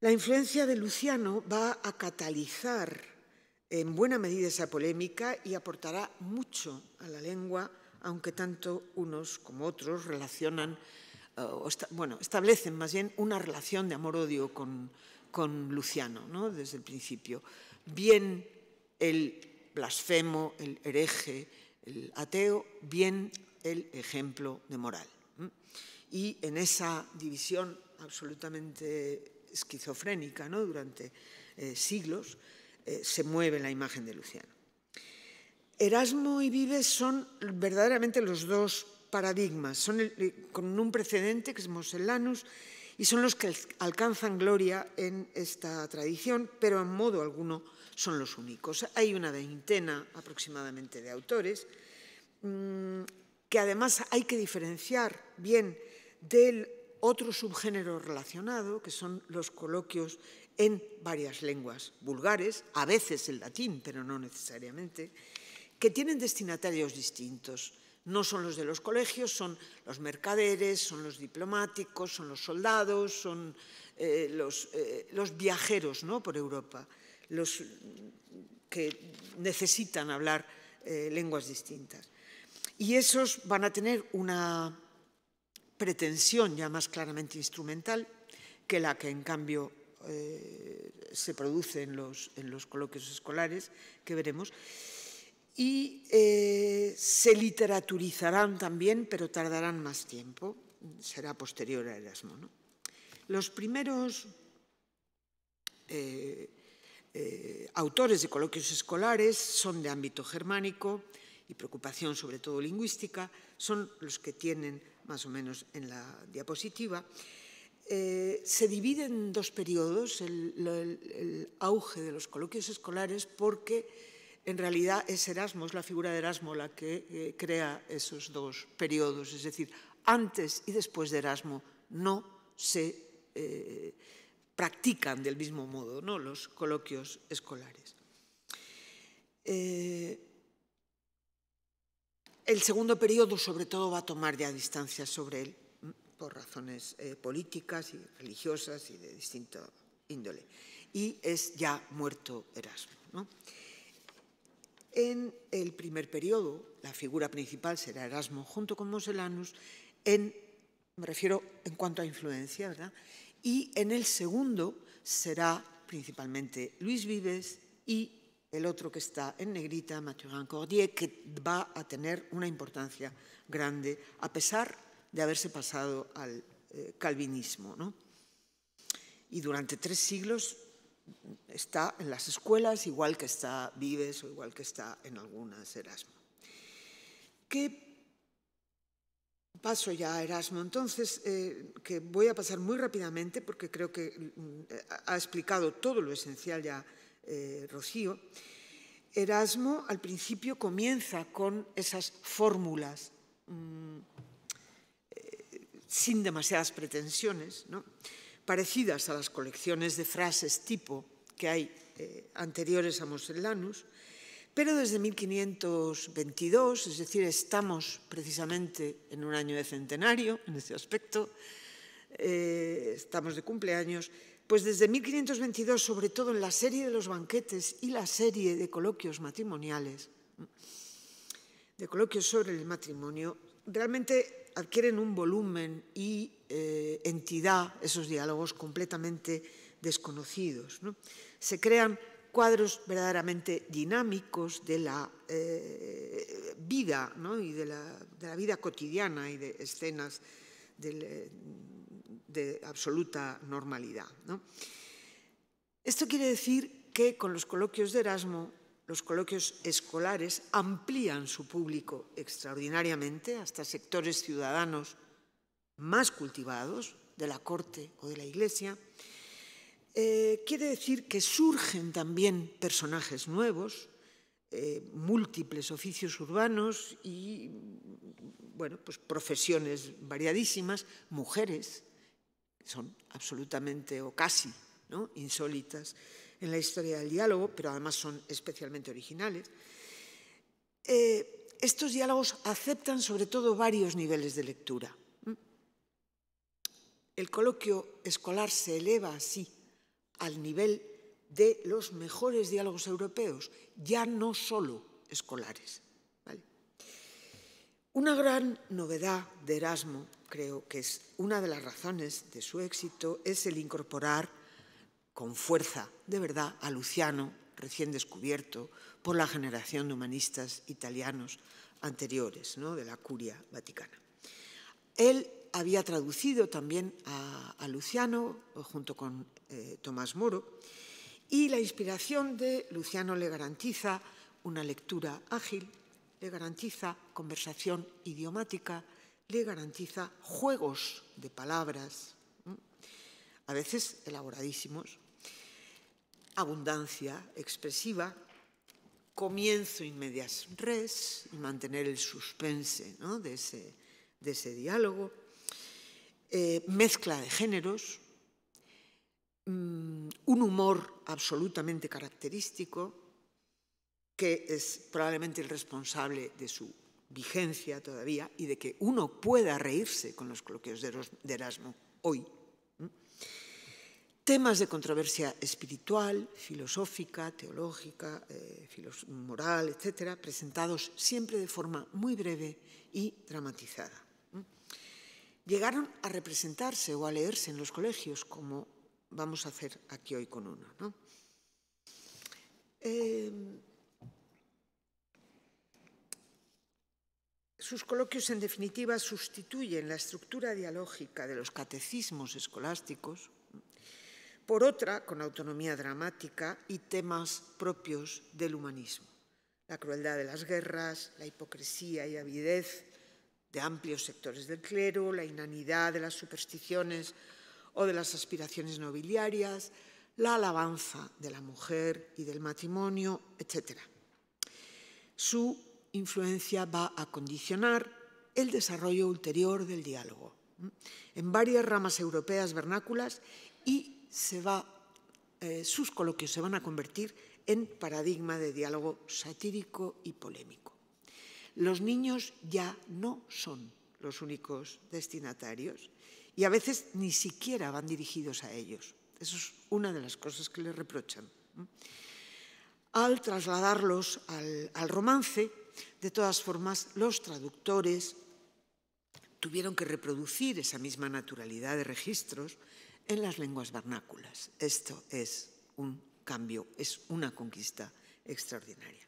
La influencia de Luciano va a catalizar en buena medida esa polémica y aportará mucho a la lengua, aunque tanto unos como otros relacionan, eh, bueno, establecen más bien una relación de amor-odio con, Luciano desde el principio. Bien el blasfemo, el hereje, el ateo, bien el ejemplo de moral. Y en esa división absolutamente esquizofrénica durante eh, siglos, eh, se mueve la imagen de Luciano. Erasmo y Vives son verdaderamente los dos paradigmas, son eh, con un precedente que es Mosellanus, y son los que alcanzan gloria en esta tradición, pero en modo alguno son los únicos. Hay una veintena aproximadamente de autores mm, que además hay que diferenciar bien del otro subgénero relacionado, que son los coloquios en varias lenguas vulgares, a veces el latín, pero no necesariamente, que tienen destinatarios distintos. No son los de los colegios, son los mercaderes, son los diplomáticos, son los soldados, son eh, eh, los, viajeros ¿no? por Europa, los que necesitan hablar eh, lenguas distintas. Y esos van a tener una pretensión ya más claramente instrumental que la que en cambio eh, se produce en los, coloquios escolares que veremos. Y eh, se literaturizarán también, pero tardarán más tiempo. Será posterior a Erasmo. Los primeros eh, autores de coloquios escolares son de ámbito germánico y preocupación sobre todo lingüística. Son los que tienen más o menos en la diapositiva. Eh, se divide en dos periodos el, auge de los coloquios escolares porque en realidad es Erasmo, es la figura de Erasmo la que eh, crea esos dos periodos, es decir, antes y después de Erasmo no se eh, practican del mismo modo ¿no? los coloquios escolares. el segundo periodo sobre todo va a tomar ya distancia sobre él por razones eh, políticas y religiosas y de distinto índole. Y es ya muerto Erasmo. En el primer periodo, la figura principal será Erasmo junto con Moselanus, me refiero en cuanto a influencia, ¿verdad? Y en el segundo será principalmente Luis Vives y el otro que está en negrita, Mathurin Cordier, que va a tener una importancia grande, a pesar de haberse pasado al eh, calvinismo. ¿no? Y durante tres siglos está en las escuelas, igual que está Vives o igual que está en algunas Erasmo. ¿Qué paso ya a Erasmo. Entonces, eh, que voy a pasar muy rápidamente porque creo que mm, ha explicado todo lo esencial ya eh, Rocío. Erasmo al principio comienza con esas fórmulas mm, sin demasiadas pretensiones, parecidas a las colecciones de frases tipo que hay eh, anteriores a Mosellanus, pero desde 1522, es decir, estamos precisamente en un año de centenario en este aspecto, eh, estamos de cumpleaños, pues desde 1522, sobre todo en la serie de los banquetes y la serie de coloquios matrimoniales, de coloquios sobre el matrimonio, realmente adquieren un volumen y eh, entidad, esos diálogos completamente desconocidos. Se crean cuadros verdaderamente dinámicos de la eh, vida y de la, vida cotidiana y de escenas de, absoluta normalidad. Esto quiere decir que con los coloquios de Erasmo los coloquios escolares amplían su público extraordinariamente hasta sectores ciudadanos más cultivados de la corte o de la iglesia. Eh, quiere decir que surgen también personajes nuevos, eh, múltiples oficios urbanos y bueno, pues profesiones variadísimas, mujeres, son absolutamente o casi insólitas en la historia del diálogo, pero además son especialmente originales. Eh, estos diálogos aceptan sobre todo varios niveles de lectura. El coloquio escolar se eleva así al nivel de los mejores diálogos europeos, ya no solo escolares. Una gran novedad de Erasmo, creo que es una de las razones de su éxito, es el incorporar con fuerza, de verdad, a Luciano, recién descubierto por la generación de humanistas italianos anteriores, de la curia vaticana. Él había traducido también a, Luciano junto con eh, Tomás Moro y la inspiración de Luciano le garantiza una lectura ágil, le garantiza conversación idiomática, le garantiza juegos de palabras, a veces elaboradísimos, abundancia expresiva, comienzo in medias res, y mantener el suspense de, ese, diálogo, eh, mezcla de géneros, mm, un humor absolutamente característico, que es probablemente el responsable de su vigencia todavía y de que uno pueda reírse con los coloquios de Erasmo hoy temas de controversia espiritual, filosófica, teológica, eh, moral, etc., presentados siempre de forma muy breve y dramatizada. Llegaron a representarse o a leerse en los colegios, como vamos a hacer aquí hoy con uno. Em, sus coloquios, en definitiva, sustituyen la estructura dialógica de los catecismos escolásticos, por otra con autonomía dramática y temas propios del humanismo. La crueldad de las guerras, la hipocresía y avidez de amplios sectores del clero, la inanidad de las supersticiones o de las aspiraciones nobiliarias, la alabanza de la mujer y del matrimonio, etc. Su influencia va a condicionar el desarrollo ulterior del diálogo en varias ramas europeas vernáculas y se eh, sus coloquios se van a convertir en paradigma de diálogo satírico y polémico. Los niños ya no son los únicos destinatarios y a veces ni siquiera van dirigidos a ellos. Eso es una de las cosas que les reprochan. Al trasladarlos al romance, de todas formas, los traductores tuvieron que reproducir esa misma naturalidad de registros en las lenguas vernáculas. Esto es un cambio, es una conquista extraordinaria.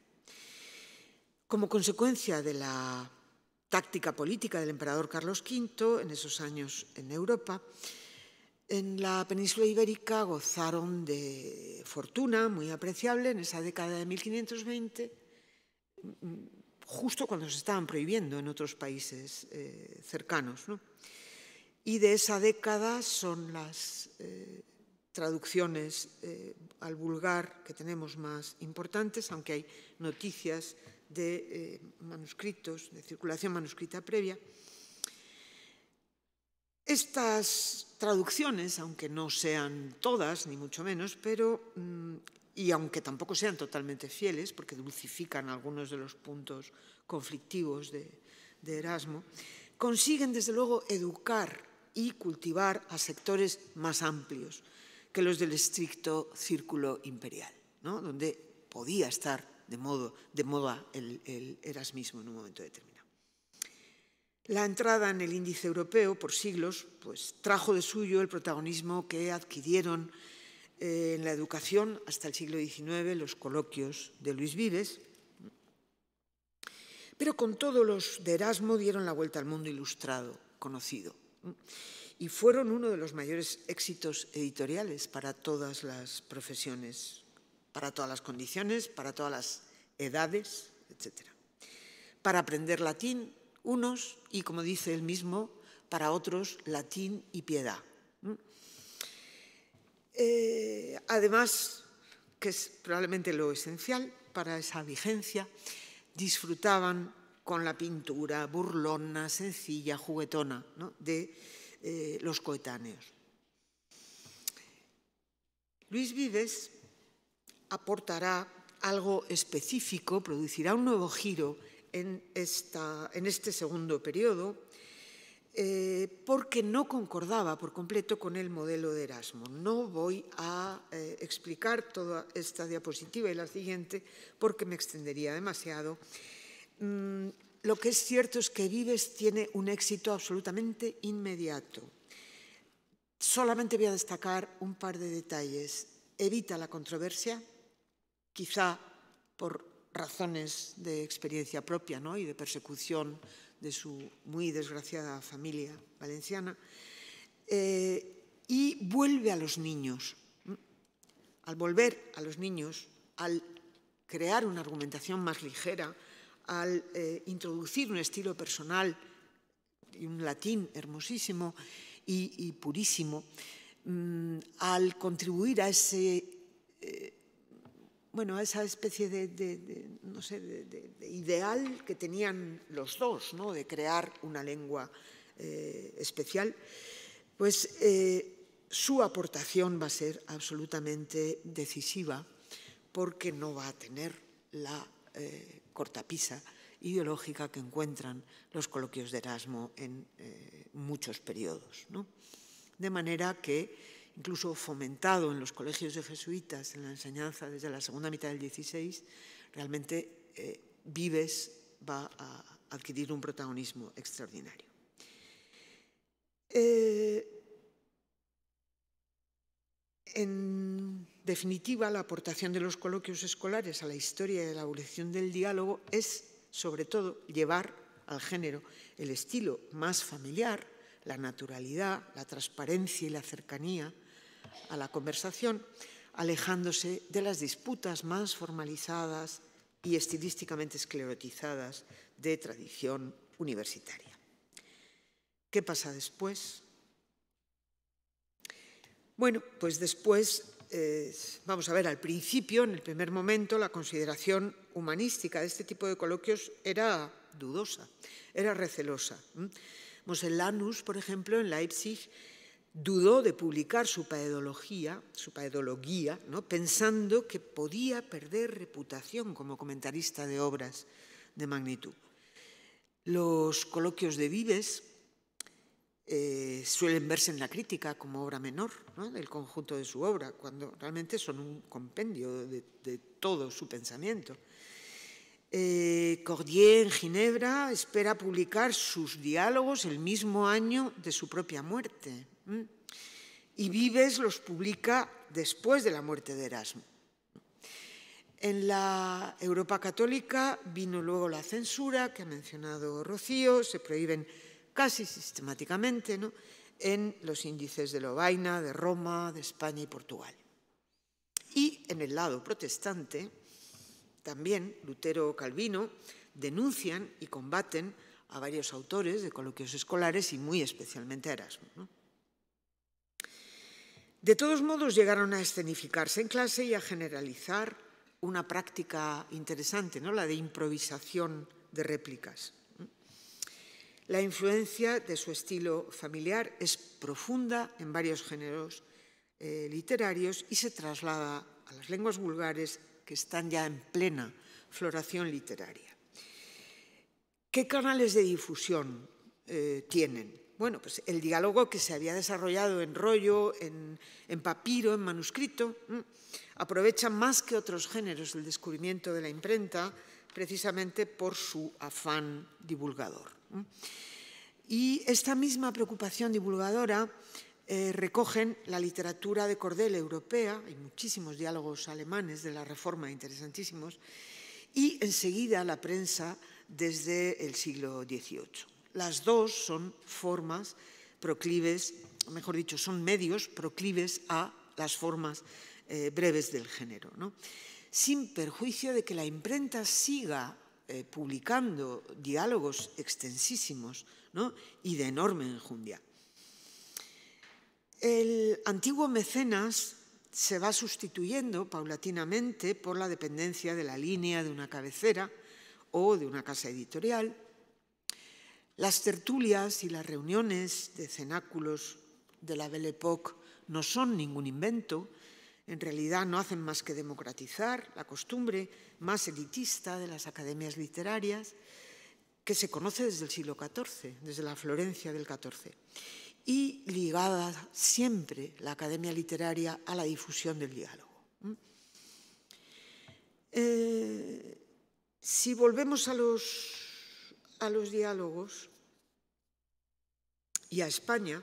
Como consecuencia de la táctica política del emperador Carlos V en esos años en Europa, en la península ibérica gozaron de fortuna muy apreciable en esa década de 1520, mm, justo cuando se estaban prohibiendo en otros países eh, cercanos. ¿no? Y de esa década son las eh, traducciones eh, al vulgar que tenemos más importantes, aunque hay noticias de eh, manuscritos, de circulación manuscrita previa. Estas traducciones, aunque no sean todas, ni mucho menos, pero, mm, y aunque tampoco sean totalmente fieles, porque dulcifican algunos de los puntos conflictivos de Erasmo, consiguen desde luego educar y cultivar a sectores más amplios que los del estricto círculo imperial, donde podía estar de, modo, de moda el, erasmismo en un momento determinado. La entrada en el índice europeo por siglos pues, trajo de suyo el protagonismo que adquirieron eh, en la educación hasta el siglo XIX los coloquios de Luis Vives, pero con todos los de Erasmo dieron la vuelta al mundo ilustrado, conocido. Y fueron uno de los mayores éxitos editoriales para todas las profesiones, para todas las condiciones, para todas las edades, etc. Para aprender latín, unos, y como dice él mismo, para otros, latín y piedad. Eh, además, que es probablemente lo esencial para esa vigencia, disfrutaban con la pintura burlona, sencilla, juguetona de eh, los coetáneos. Luis Vives aportará algo específico, producirá un nuevo giro en, esta, en este segundo periodo, eh, porque no concordaba por completo con el modelo de Erasmo. No voy a eh, explicar toda esta diapositiva y la siguiente porque me extendería demasiado Mm, lo que es cierto es que Vives tiene un éxito absolutamente inmediato. Solamente voy a destacar un par de detalles. Evita la controversia, quizá por razones de experiencia propia ¿no? y de persecución de su muy desgraciada familia valenciana, eh, y vuelve a los niños. Mm. Al volver a los niños, al crear una argumentación más ligera, al eh, introducir un estilo personal y un latín hermosísimo y, purísimo, mm, al contribuir a ese... Eh, bueno, a esa especie de, no sé, de, ideal que tenían los dos, ¿no? de crear una lengua eh, especial, pues su aportación va a ser absolutamente decisiva porque no va a tener la cortapisa ideológica que encuentran los coloquios de Erasmo en eh, muchos periodos. De manera que, incluso fomentado en los colegios de jesuitas, en la enseñanza desde la segunda mitad del XVI, realmente eh, Vives va a adquirir un protagonismo extraordinario. Eh, en definitiva, la aportación de los coloquios escolares a la historia de la evolución del diálogo es, sobre todo, llevar al género el estilo más familiar, la naturalidad, la transparencia y la cercanía a la conversación, alejándose de las disputas más formalizadas y estilísticamente esclerotizadas de tradición universitaria. ¿Qué pasa después? Bueno, pues después, eh, vamos a ver, al principio, en el primer momento, la consideración humanística de este tipo de coloquios era dudosa, era recelosa. Mosellanus, por ejemplo, en Leipzig, dudó de publicar su paedología, su paedología, ¿no? pensando que podía perder reputación como comentarista de obras de magnitud. Los coloquios de Vives, eh, suelen verse en la crítica como obra menor del conjunto de su obra, cuando realmente son un compendio de, todo su pensamiento. Eh, Cordier en Ginebra espera publicar sus diálogos el mismo año de su propia muerte y Vives los publica después de la muerte de Erasmo. En la Europa católica vino luego la censura que ha mencionado Rocío, se prohíben casi sistemáticamente en los índices de Lovaina, de Roma, de España y Portugal. Y en el lado protestante, también Lutero o Calvino denuncian y combaten a varios autores de coloquios escolares y muy especialmente a Erasmo. De todos modos, llegaron a escenificarse en clase y a generalizar una práctica interesante, ¿no? la de improvisación de réplicas. La influencia de su estilo familiar es profunda en varios géneros eh, literarios y se traslada a las lenguas vulgares que están ya en plena floración literaria. ¿Qué canales de difusión eh, tienen? Bueno, pues el diálogo que se había desarrollado en rollo, en, papiro, en manuscrito, aprovecha más que otros géneros el descubrimiento de la imprenta precisamente por su afán divulgador. Y esta misma preocupación divulgadora eh, recogen la literatura de cordel europea, hay muchísimos diálogos alemanes de la Reforma interesantísimos, y enseguida la prensa desde el siglo XVIII. Las dos son formas proclives, mejor dicho, son medios proclives a las formas eh, breves del género, ¿no? sin perjuicio de que la imprenta siga eh, publicando diálogos extensísimos y de enorme enjundia. El antiguo mecenas se va sustituyendo paulatinamente por la dependencia de la línea de una cabecera o de una casa editorial. Las tertulias y las reuniones de cenáculos de la Belle Époque no son ningún invento, en realidad no hacen más que democratizar la costumbre más elitista de las academias literarias que se conoce desde el siglo XIV, desde la Florencia del XIV, y ligada siempre la academia literaria a la difusión del diálogo. Mm. Eh, si volvemos a los diálogos y a España,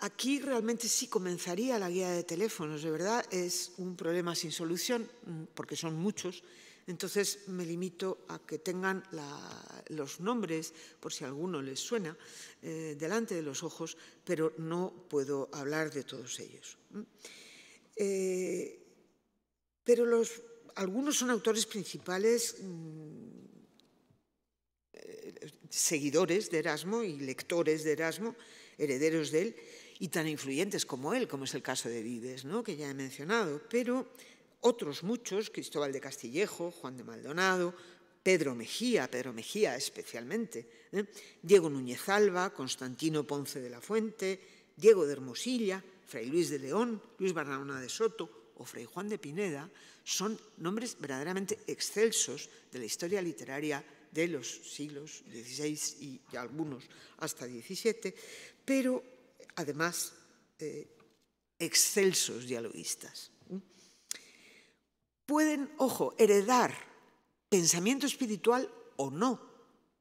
Aquí realmente sí comenzaría la guía de teléfonos, de verdad es un problema sin solución mm, porque son muchos, entonces me limito a que tengan los nombres, por si alguno les suena, eh, delante de los ojos, pero no puedo hablar de todos ellos. Eh, pero algunos son autores principales mm, eh, seguidores de Erasmo y lectores de Erasmo, herederos de él, y tan influyentes como él, como es el caso de Vides, ¿no? que ya he mencionado, pero otros muchos, Cristóbal de Castillejo, Juan de Maldonado, Pedro Mejía, Pedro Mejía especialmente, ¿eh? Diego Núñez Alba, Constantino Ponce de la Fuente, Diego de Hermosilla, Fray Luis de León, Luis Barraona de Soto o Fray Juan de Pineda, son nombres verdaderamente excelsos de la historia literaria de los siglos XVI y algunos hasta XVII, pero además, eh, excelsos dialoguistas. Pueden, ojo, heredar pensamiento espiritual o no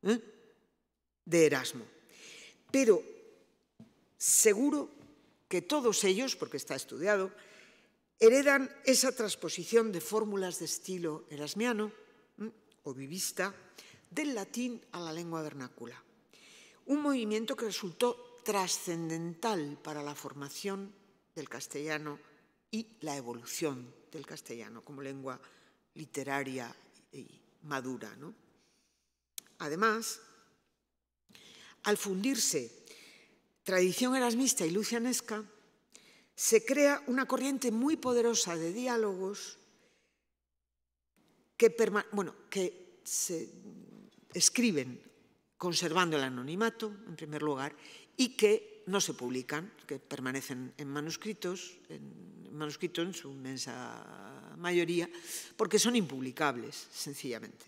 de Erasmo, pero seguro que todos ellos, porque está estudiado, heredan esa transposición de fórmulas de estilo erasmiano o vivista del latín a la lengua vernácula. Un movimiento que resultó trascendental para la formación del castellano y la evolución del castellano como lengua literaria y madura. Además, al fundirse tradición erasmista y lucianesca, se crea una corriente muy poderosa de diálogos que, bueno, que se escriben conservando el anonimato, en primer lugar, y que no se publican, que permanecen en manuscritos, en en su inmensa mayoría, porque son impublicables, sencillamente.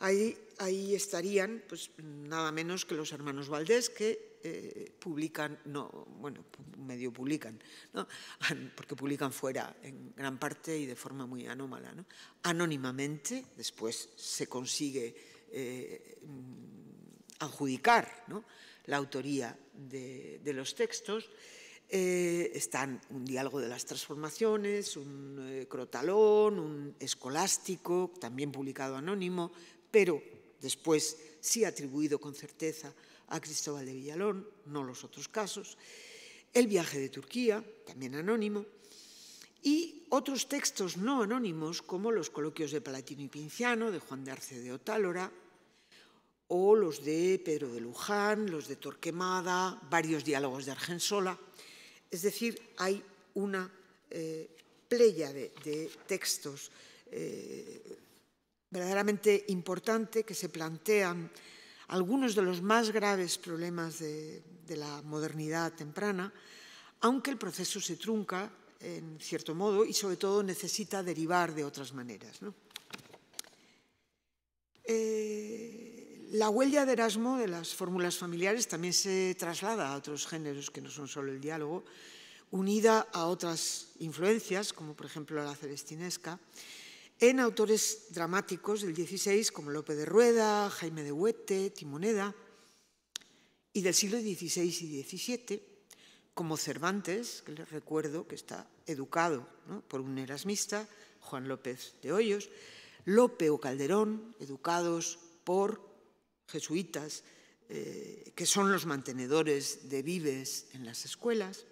Ahí, ahí, estarían pues, nada menos que los hermanos Valdés, que eh, publican, no, bueno, medio publican, porque publican fuera en gran parte y de forma muy anómala. ¿no? Anónimamente, después se consigue eh, mm, adjudicar, ¿no? la autoría de, los textos. Eh, están un diálogo de las transformaciones, un eh, crotalón, un escolástico, también publicado anónimo, pero después sí atribuido con certeza a Cristóbal de Villalón, no los otros casos. El viaje de Turquía, también anónimo, y otros textos no anónimos como los coloquios de Palatino y Pinciano, de Juan de Arce de Otálora, o los de Pedro de Luján, los de Torquemada, varios diálogos de Argensola. Es decir, hay una eh, playa de, textos eh, verdaderamente importante que se plantean algunos de los más graves problemas de, la modernidad temprana, aunque el proceso se trunca en cierto modo y sobre todo necesita derivar de otras maneras. ¿no? Eh, la huella de Erasmo de las fórmulas familiares también se traslada a otros géneros que no son solo el diálogo, unida a otras influencias, como por ejemplo la celestinesca, en autores dramáticos del XVI como Lope de Rueda, Jaime de Huete, Timoneda, y del siglo XVI y XVII como Cervantes, que les recuerdo que está educado por un erasmista, Juan López de Hoyos, Lope o Calderón, educados por jesuitas, eh, que son los mantenedores de vives en las escuelas.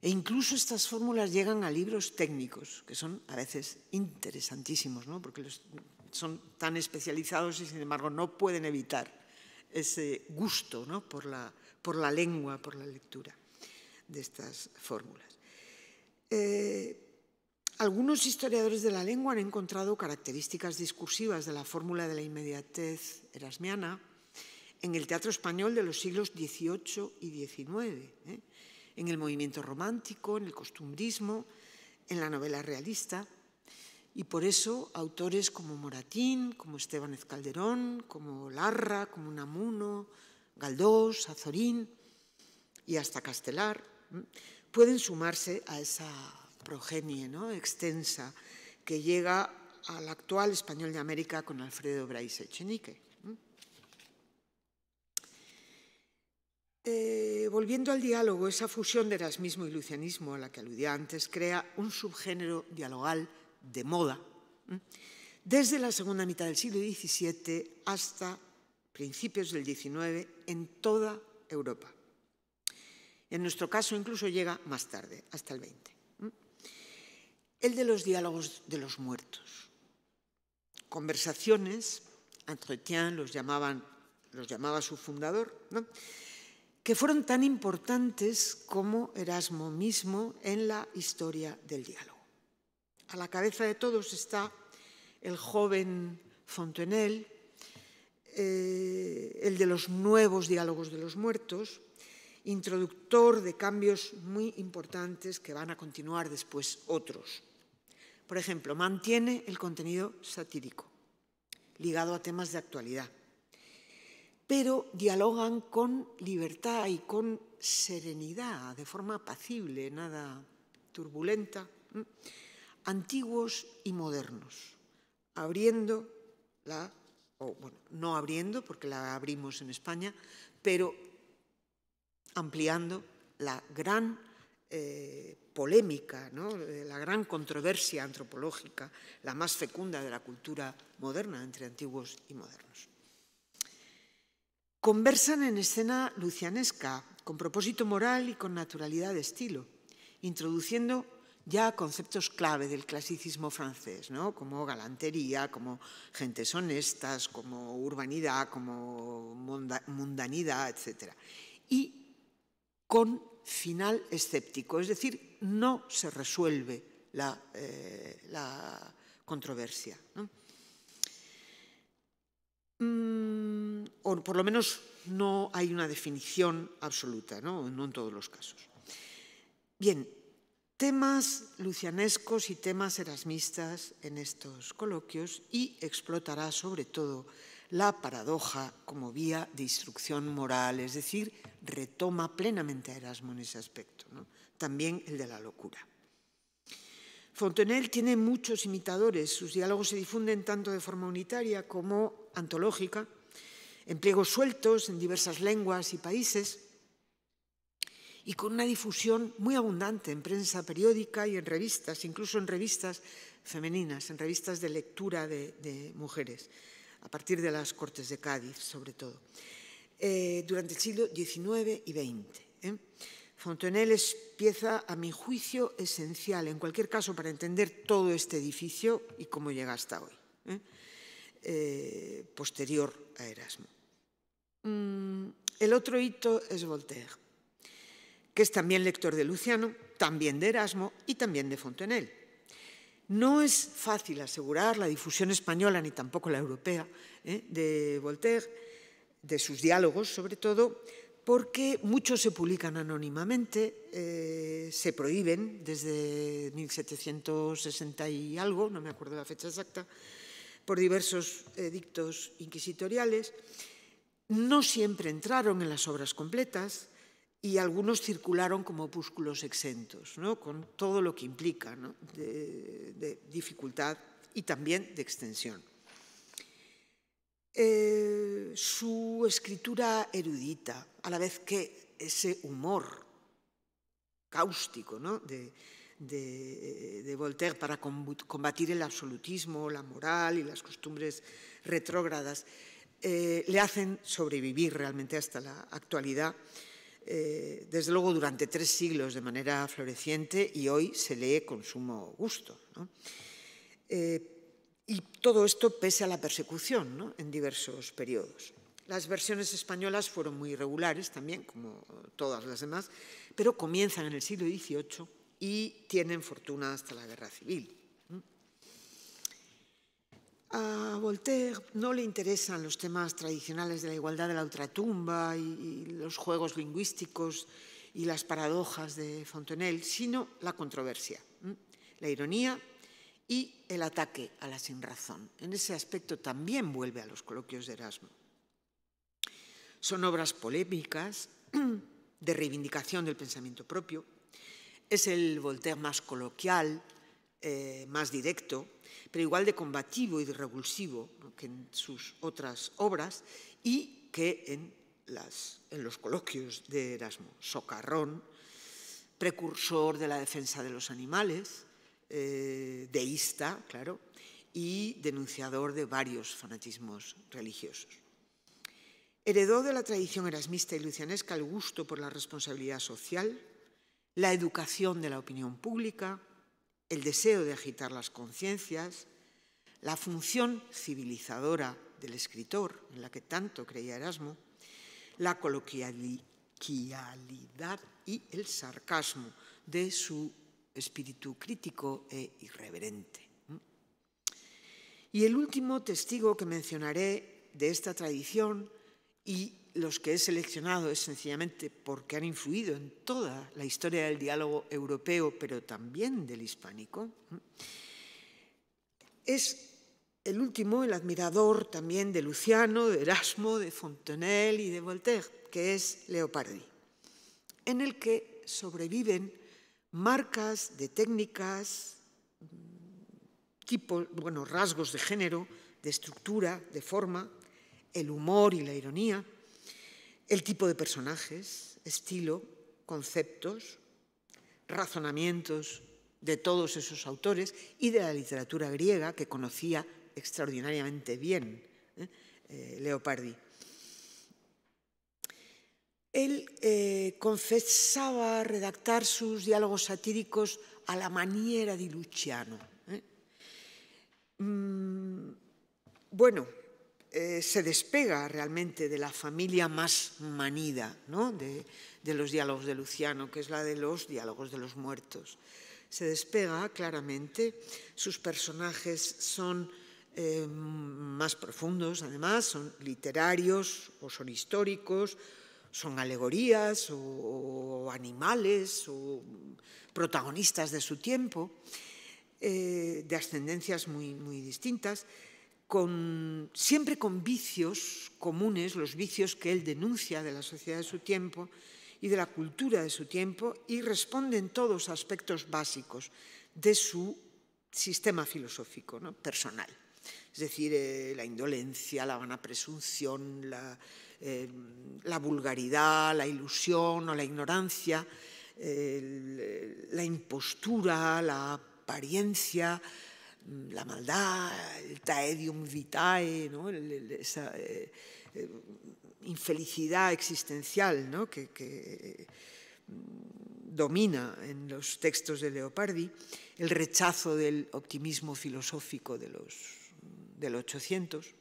E incluso estas fórmulas llegan a libros técnicos, que son a veces interesantísimos, ¿no? porque son tan especializados y sin embargo no pueden evitar ese gusto ¿no? por, la, por la lengua, por la lectura de estas fórmulas. Eh, algunos historiadores de la lengua han encontrado características discursivas de la fórmula de la inmediatez erasmiana en el teatro español de los siglos XVIII y XIX, ¿eh? en el movimiento romántico, en el costumbrismo, en la novela realista. Y por eso autores como Moratín, como Esteban Calderón, como Larra, como Namuno, Galdós, Azorín y hasta Castelar pueden sumarse a esa progenie extensa que llega al actual español de América con Alfredo Brais Echenique. Eh, volviendo al diálogo, esa fusión de erasmismo y lucianismo a la que aludía antes crea un subgénero dialogal de moda desde la segunda mitad del siglo XVII hasta principios del XIX en toda Europa. En nuestro caso incluso llega más tarde, hasta el XX el de los diálogos de los muertos. Conversaciones, entretien, los, llamaba su fundador, que fueron tan importantes como Erasmo mismo en la historia del diálogo. A la cabeza de todos está el joven Fontenelle, eh, el de los nuevos diálogos de los muertos, introductor de cambios muy importantes que van a continuar después otros. Por ejemplo, mantiene el contenido satírico, ligado a temas de actualidad, pero dialogan con libertad y con serenidad, de forma apacible, nada turbulenta, antiguos y modernos, abriendo la, o bueno, no abriendo, porque la abrimos en España, pero ampliando la gran eh, polémica, la gran controversia antropológica, la más fecunda de la cultura moderna entre antiguos y modernos. Conversan en escena lucianesca, con propósito moral y con naturalidad de estilo, introduciendo ya conceptos clave del clasicismo francés, como galantería, como gentes honestas, como urbanidad, como mundanidad, etc. Y con final escéptico, es decir, no se resuelve la, eh, controversia. Mm, o por lo menos no hay una definición absoluta, ¿no? en todos los casos. Bien, temas lucianescos y temas erasmistas en estos coloquios y explotará sobre todo la paradoja como vía de instrucción moral, es decir, retoma plenamente a Erasmo en ese aspecto. ¿no? también el de la locura. Fontenelle tiene muchos imitadores, sus diálogos se difunden tanto de forma unitaria como antológica, en pliegos sueltos en diversas lenguas y países, y con una difusión muy abundante en prensa periódica y en revistas, incluso en revistas femeninas, en revistas de lectura de, mujeres, a partir de las Cortes de Cádiz, sobre todo, eh, durante el siglo XIX y XX. Fontenelle es pieza, a mi juicio, esencial, en cualquier caso, para entender todo este edificio y cómo llega hasta hoy, ¿eh? Eh, posterior a Erasmo. Mm, el otro hito es Voltaire, que es también lector de Luciano, también de Erasmo y también de Fontenelle. No es fácil asegurar la difusión española, ni tampoco la europea, ¿eh? de Voltaire, de sus diálogos sobre todo, porque muchos se publican anónimamente, eh, se prohíben desde 1760 y algo, no me acuerdo la fecha exacta, por diversos edictos inquisitoriales. No siempre entraron en las obras completas y algunos circularon como opúsculos exentos, con todo lo que implica de dificultad y también de extensión. Eh, su escritura erudita, a la vez que ese humor cáustico de, Voltaire para combatir el absolutismo, la moral y las costumbres retrógradas, eh, le hacen sobrevivir realmente hasta la actualidad, eh, desde luego durante tres siglos de manera floreciente y hoy se lee con sumo gusto. Y todo esto pese a la persecución en diversos periodos. Las versiones españolas fueron muy regulares también, como todas las demás, pero comienzan en el siglo XVIII y tienen fortuna hasta la Guerra Civil. A Voltaire no le interesan los temas tradicionales de la igualdad de la ultratumba y, los juegos lingüísticos y las paradojas de Fontenelle, sino la controversia, la ironía y el ataque a la sinrazón. En ese aspecto también vuelve a los coloquios de Erasmo. Son obras polémicas, de reivindicación del pensamiento propio. Es el Voltaire más coloquial, eh, más directo, pero igual de combativo y de revulsivo que en sus otras obras y que en, en los coloquios de Erasmo. Socarrón, precursor de la defensa de los animales, eh, deísta, claro, y denunciador de varios fanatismos religiosos. Heredó de la tradición erasmista y lucianesca el gusto por la responsabilidad social, la educación de la opinión pública, el deseo de agitar las conciencias, la función civilizadora del escritor, en la que tanto creía Erasmo, la coloquialidad y el sarcasmo de su espíritu crítico e irreverente. Y el último testigo que mencionaré de esta tradición y los que he seleccionado es sencillamente porque han influido en toda la historia del diálogo europeo, pero también del hispánico, es el último, el admirador también de Luciano, de Erasmo, de Fontenelle y de Voltaire, que es Leopardi, en el que sobreviven marcas de técnicas, bueno, rasgos de género, de estructura, de forma, el humor y la ironía, el tipo de personajes, estilo, conceptos, razonamientos de todos esos autores y de la literatura griega que conocía extraordinariamente bien ¿eh? Eh, Leopardi. Él eh, confesaba redactar sus diálogos satíricos a la manera de Luciano. ¿eh? Mm, bueno, eh, se despega realmente de la familia más manida de, los diálogos de Luciano, que es la de los diálogos de los muertos. Se despega claramente, sus personajes son más profundos, además, son literarios o son históricos son alegorías o, animales o protagonistas de su tiempo, eh, de ascendencias muy, muy distintas, con, siempre con vicios comunes, los vicios que él denuncia de la sociedad de su tiempo y de la cultura de su tiempo, y responden todos aspectos básicos de su sistema filosófico ¿no? personal. Es decir, eh, la indolencia, la vana presunción, la, eh, la vulgaridad, la ilusión o la ignorancia, la impostura, la apariencia, mm, la maldad, el taedium vitae, esa eh, eh, infelicidad existencial ¿no? que, mm, domina en los textos de Leopardi, el rechazo del optimismo filosófico de los, mm, del 800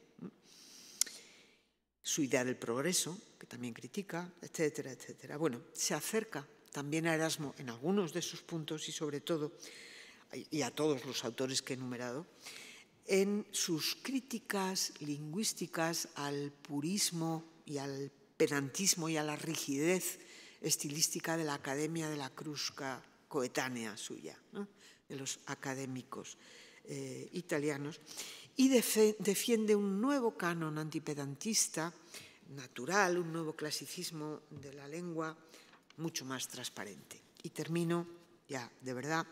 su idea del progreso, que también critica, etcétera, etcétera. Bueno, se acerca también a Erasmo en algunos de sus puntos y sobre todo, y a todos los autores que he enumerado, en sus críticas lingüísticas al purismo y al pedantismo y a la rigidez estilística de la Academia de la Crusca coetánea suya, de los académicos eh, italianos y defiende un nuevo canon antipedantista, natural, un nuevo clasicismo de la lengua mucho más transparente. Y termino ya, de verdad.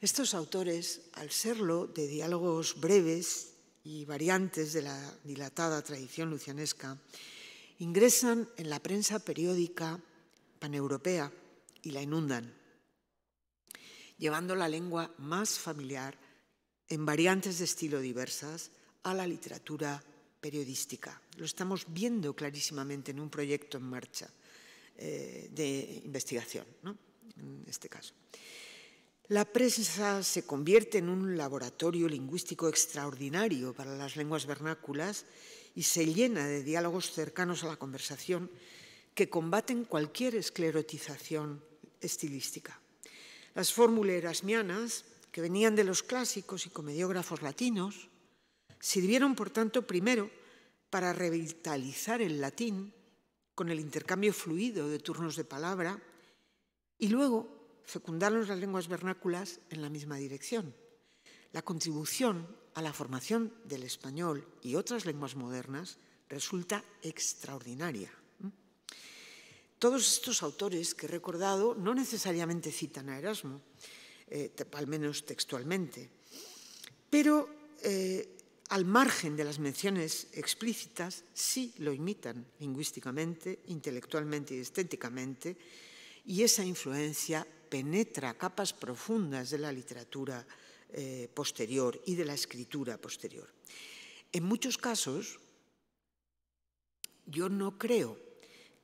Estos autores, al serlo de diálogos breves y variantes de la dilatada tradición lucianesca, ingresan en la prensa periódica paneuropea y la inundan, llevando la lengua más familiar en variantes de estilo diversas a la literatura periodística. Lo estamos viendo clarísimamente en un proyecto en marcha eh, de investigación, en este caso. La prensa se convierte en un laboratorio lingüístico extraordinario para las lenguas vernáculas y se llena de diálogos cercanos a la conversación que combaten cualquier esclerotización estilística. Las fórmulas erasmianas que venían de los clásicos y comediógrafos latinos, sirvieron, por tanto, primero para revitalizar el latín con el intercambio fluido de turnos de palabra y luego fecundaron las lenguas vernáculas en la misma dirección. La contribución a la formación del español y otras lenguas modernas resulta extraordinaria. Todos estos autores que he recordado no necesariamente citan a Erasmo, eh, al menos textualmente. Pero eh, al margen de las menciones explícitas, sí lo imitan lingüísticamente, intelectualmente y estéticamente, y esa influencia penetra capas profundas de la literatura eh, posterior y de la escritura posterior. En muchos casos, yo no creo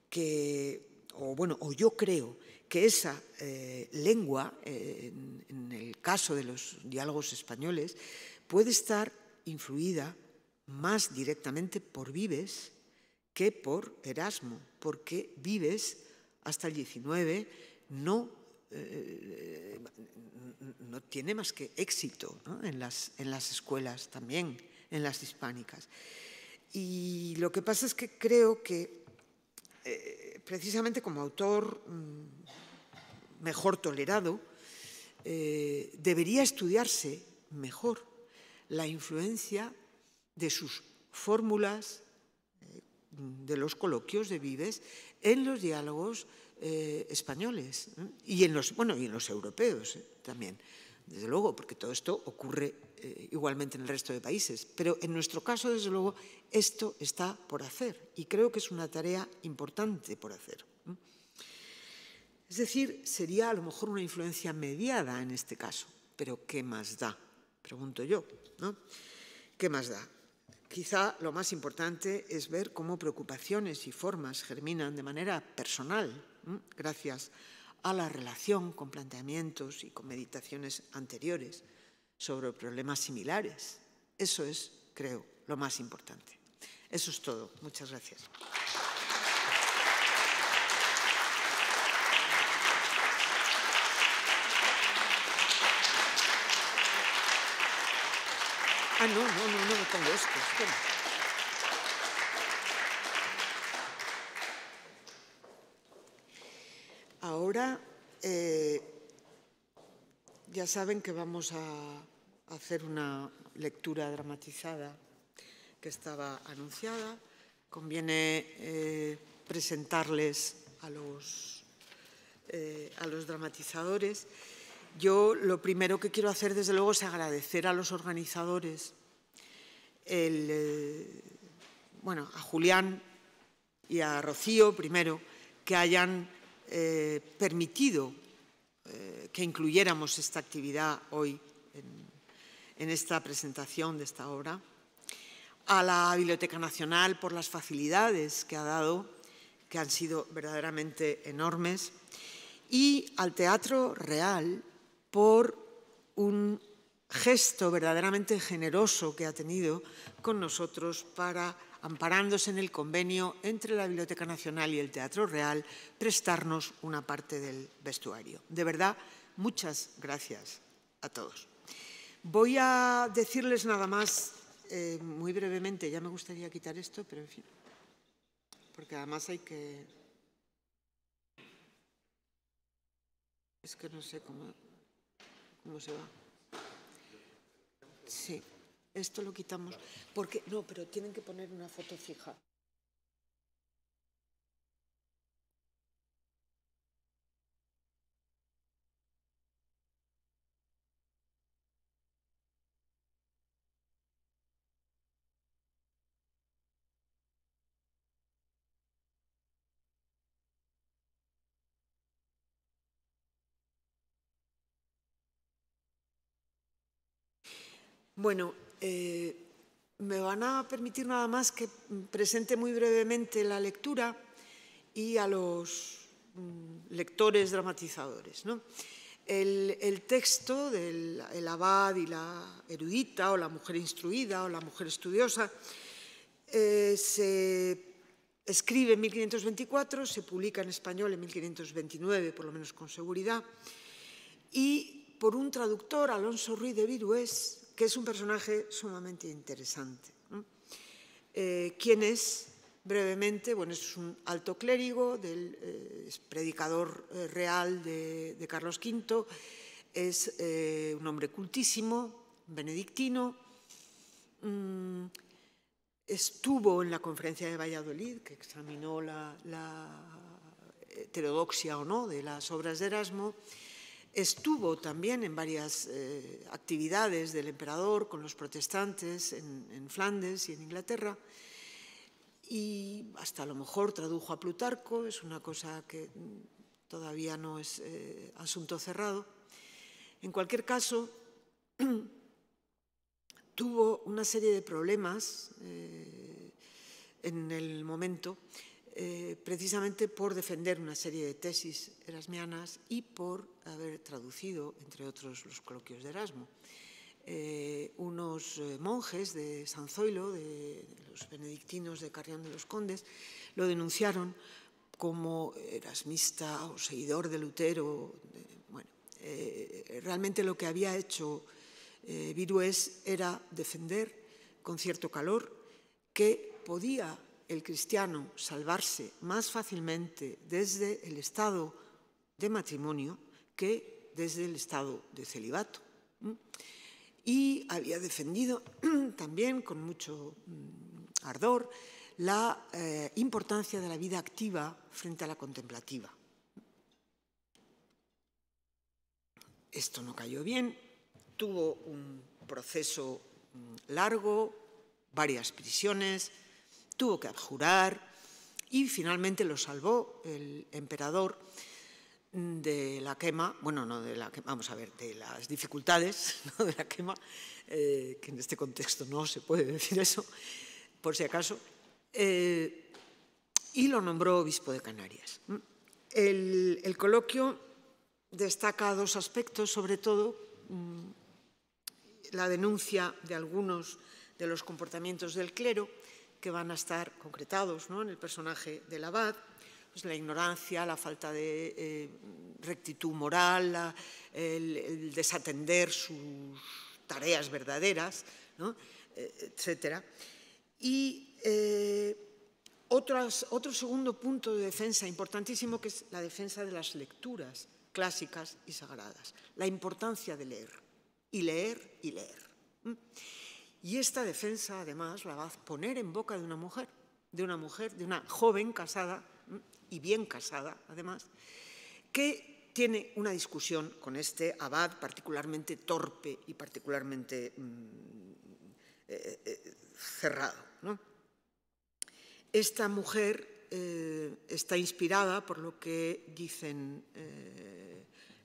que, o bueno, o yo creo que esa eh, lengua, eh, en, el caso de los diálogos españoles, puede estar influida más directamente por Vives que por Erasmo, porque Vives hasta el 19 no, eh, no tiene más que éxito en, las, en las escuelas también, en las hispánicas. Y lo que pasa es que creo que precisamente como autor mm, mejor tolerado, eh, debería estudiarse mejor la influencia de sus fórmulas, eh, de los coloquios de Vives, en los diálogos eh, españoles y en los, bueno, y en los europeos también, desde luego, porque todo esto ocurre igualmente en el resto de países. Pero en nuestro caso, desde luego, esto está por hacer y creo que es una tarea importante por hacer. Es decir, sería a lo mejor una influencia mediada en este caso, pero ¿qué más da? Pregunto yo, ¿no? ¿Qué más da? Quizá lo más importante es ver cómo preocupaciones y formas germinan de manera personal, gracias a la relación con planteamientos y con meditaciones anteriores sobre problemas similares. Eso es, creo, lo más importante. Eso es todo. Muchas gracias. Ah, no, no, no, no esto. Ahora eh, ya saben que vamos a hacer una lectura dramatizada que estaba anunciada. Conviene eh, presentarles a los, eh, a los dramatizadores. Yo lo primero que quiero hacer, desde luego, es agradecer a los organizadores, eh, a Julián y a Rocío primero, que hayan eh, permitido eh, que incluyéramos esta actividad hoy en esta presentación de esta obra. A la Biblioteca Nacional por las facilidades que ha dado, que han sido verdaderamente enormes. Y al Teatro Real por un gesto verdaderamente generoso que ha tenido con nosotros para, amparándose en el convenio entre la Biblioteca Nacional y el Teatro Real, prestarnos una parte del vestuario. De verdad, muchas gracias a todos. Voy a decirles nada más eh, muy brevemente, ya me gustaría quitar esto, pero en fin, porque además hay que... Es que no sé cómo... No se va. Sí, esto lo quitamos. Porque, no, pero tienen que poner una foto fija. Bueno, eh, me van a permitir nada más que presente muy brevemente la lectura y a los mm, lectores dramatizadores. El, texto del abad y la erudita o la mujer instruida o la mujer estudiosa eh, se escribe en 1524, se publica en español en 1529, por lo menos con seguridad, y por un traductor, Alonso Ruiz de Virués, que es un personaje sumamente interesante. Eh, quien es? Brevemente, bueno, es un alto clérigo, del, eh, es predicador eh, real de, Carlos V, es un hombre cultísimo, benedictino, mm, estuvo en la conferencia de Valladolid, que examinó la, la heterodoxia o no de las obras de Erasmo, Estuvo también en varias eh, actividades del emperador con los protestantes en, Flandes y en Inglaterra. Y hasta a lo mejor tradujo a Plutarco, es una cosa que todavía no es eh, asunto cerrado. En cualquier caso, tuvo una serie de problemas eh, en el momento eh, precisamente por defender una serie de tesis erasmianas y por haber traducido, entre otros, los coloquios de Erasmo. Eh, unos eh, monjes de San Zoilo, de, los benedictinos de Carrión de los Condes, lo denunciaron como erasmista o seguidor de Lutero. bueno, realmente lo que había hecho eh, Virués era defender con cierto calor que podía el cristiano salvarse más fácilmente desde el estado de matrimonio que desde el estado de celibato. Y había defendido también con mucho mm, ardor la eh, importancia de la vida activa frente a la contemplativa. Esto no cayó bien, tuvo un proceso mm, largo, varias prisiones, tuvo que abjurar y finalmente lo salvó el emperador de la quema, bueno, no de la quema, vamos a ver, de las dificultades de la quema, eh, que en este contexto no se puede decir eso, por si acaso, eh, y lo nombró obispo de Canarias. El, el, coloquio destaca dos aspectos, sobre todo mm, la denuncia de algunos de los comportamientos del clero, que van a estar concretados en el personaje del abad, pues la ignorancia, la falta de eh, rectitud moral, el, desatender sus tareas verdaderas, ¿no? Eh, etc. Y eh, otro segundo punto de defensa importantísimo que es la defensa de las lecturas clásicas y sagradas, la importancia de leer, y leer y leer. Y esta defensa, además, la va a poner en boca de una mujer, de una mujer, de una joven casada, y bien casada, además, que tiene una discusión con este abad particularmente torpe y particularmente mm, eh, eh, cerrado. Esta mujer eh, está inspirada por lo que dicen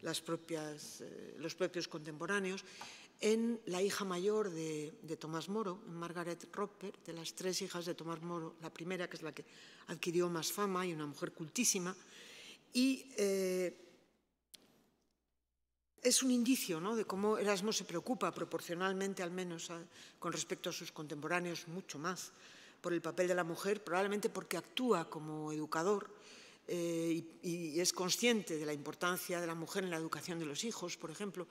los propios contemporáneos en la hija mayor de, Tomás Moro, en Margaret Roper, de las tres hijas de Tomás Moro, la primera, que es la que adquirió más fama y una mujer cultísima. Y eh, es un indicio ¿no? de cómo Erasmo se preocupa, proporcionalmente al menos con respecto a sus contemporáneos, mucho más por el papel de la mujer, probablemente porque actúa como educador eh, y es consciente de la importancia de la mujer en la educación de los hijos, por ejemplo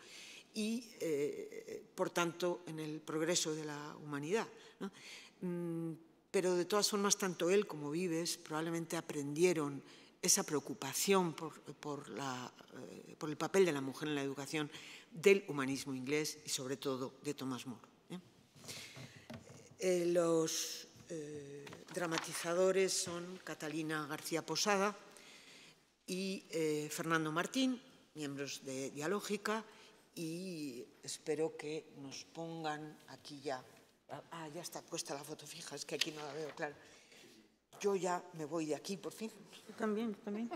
y, eh, por tanto, en el progreso de la humanidad. Mm, pero, de todas formas, tanto él como Vives probablemente aprendieron esa preocupación eh, por, el papel de la mujer en la educación del humanismo inglés y, sobre todo, de Thomas More. ¿eh? los dramatizadores son Catalina García Posada y Fernando Martín, miembros de Dialógica, y espero que nos pongan aquí ya. Ah, ya está puesta la foto fija, es que aquí no la veo, claro. Yo ya me voy de aquí, por fin. también, también.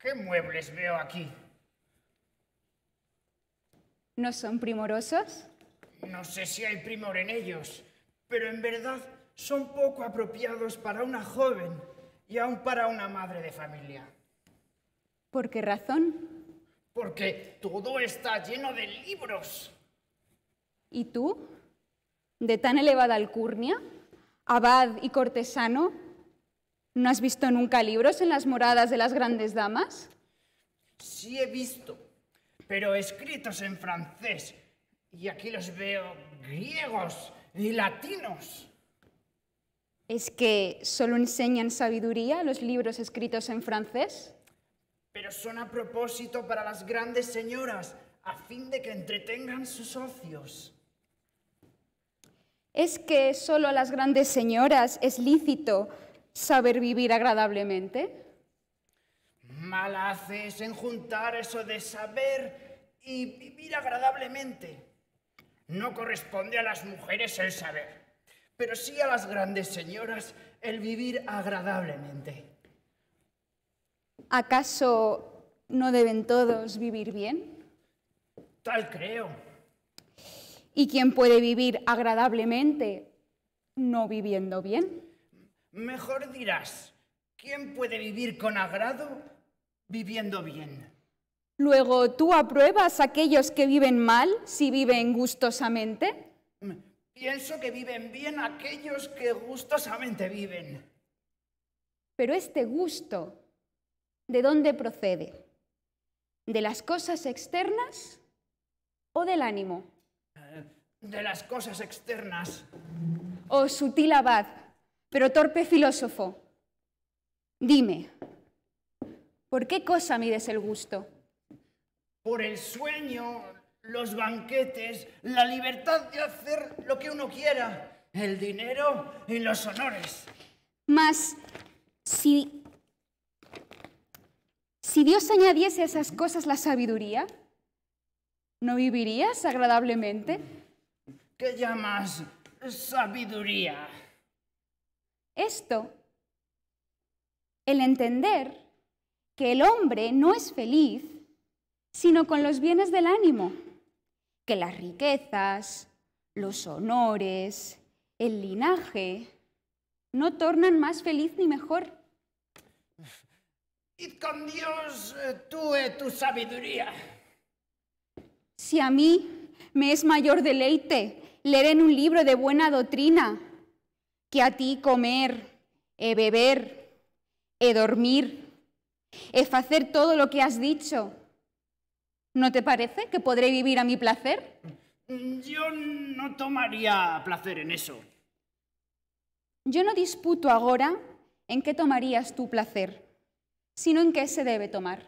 ¿Qué muebles veo aquí? ¿No son primorosos? No sé si hay primor en ellos, pero en verdad son poco apropiados para una joven y aún para una madre de familia. ¿Por qué razón? Porque todo está lleno de libros. ¿Y tú? ¿De tan elevada alcurnia? ¿Abad y cortesano? ¿No has visto nunca libros en las moradas de las grandes damas? Sí he visto, pero escritos en francés. Y aquí los veo griegos y latinos. ¿Es que solo enseñan sabiduría los libros escritos en francés? Pero son a propósito para las grandes señoras, a fin de que entretengan sus ocios. ¿Es que solo a las grandes señoras es lícito saber vivir agradablemente? Mal haces en juntar eso de saber y vivir agradablemente. No corresponde a las mujeres el saber, pero sí a las grandes señoras el vivir agradablemente. ¿Acaso no deben todos vivir bien? Tal creo. ¿Y quién puede vivir agradablemente no viviendo bien? Mejor dirás, ¿quién puede vivir con agrado viviendo bien? Luego, ¿tú apruebas aquellos que viven mal si viven gustosamente? Mm, pienso que viven bien aquellos que gustosamente viven. Pero este gusto, ¿de dónde procede? ¿De las cosas externas o del ánimo? Eh, de las cosas externas. Oh, sutil abad, pero torpe filósofo, dime, ¿por qué cosa mides el gusto? Por el sueño, los banquetes, la libertad de hacer lo que uno quiera, el dinero y los honores. Mas, si, si Dios añadiese a esas cosas la sabiduría, ¿no vivirías agradablemente? ¿Qué llamas sabiduría? Esto, el entender que el hombre no es feliz sino con los bienes del ánimo, que las riquezas, los honores, el linaje, no tornan más feliz ni mejor. y con Dios, eh, tú tu sabiduría. Si a mí me es mayor deleite leer en un libro de buena doctrina que a ti comer, e beber, e dormir, e eh, hacer todo lo que has dicho, ¿no te parece que podré vivir a mi placer? Mm, yo no tomaría placer en eso. Yo no disputo ahora en qué tomarías tu placer, sino en qué se debe tomar.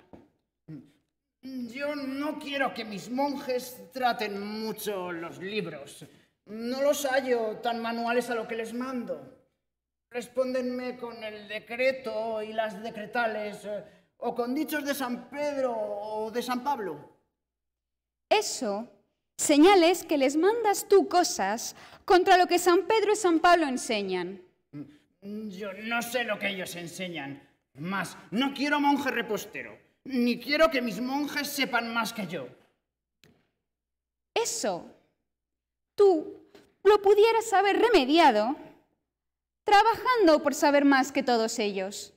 Mm, yo no quiero que mis monjes traten mucho los libros. No los hallo tan manuales a lo que les mando. Respóndenme con el decreto y las decretales, eh, o con dichos de San Pedro o de San Pablo. Eso, señales que les mandas tú cosas contra lo que San Pedro y San Pablo enseñan. Mm, yo no sé lo que ellos enseñan. Más, no quiero monje repostero, ni quiero que mis monjes sepan más que yo. Eso, tú lo pudieras haber remediado trabajando por saber más que todos ellos.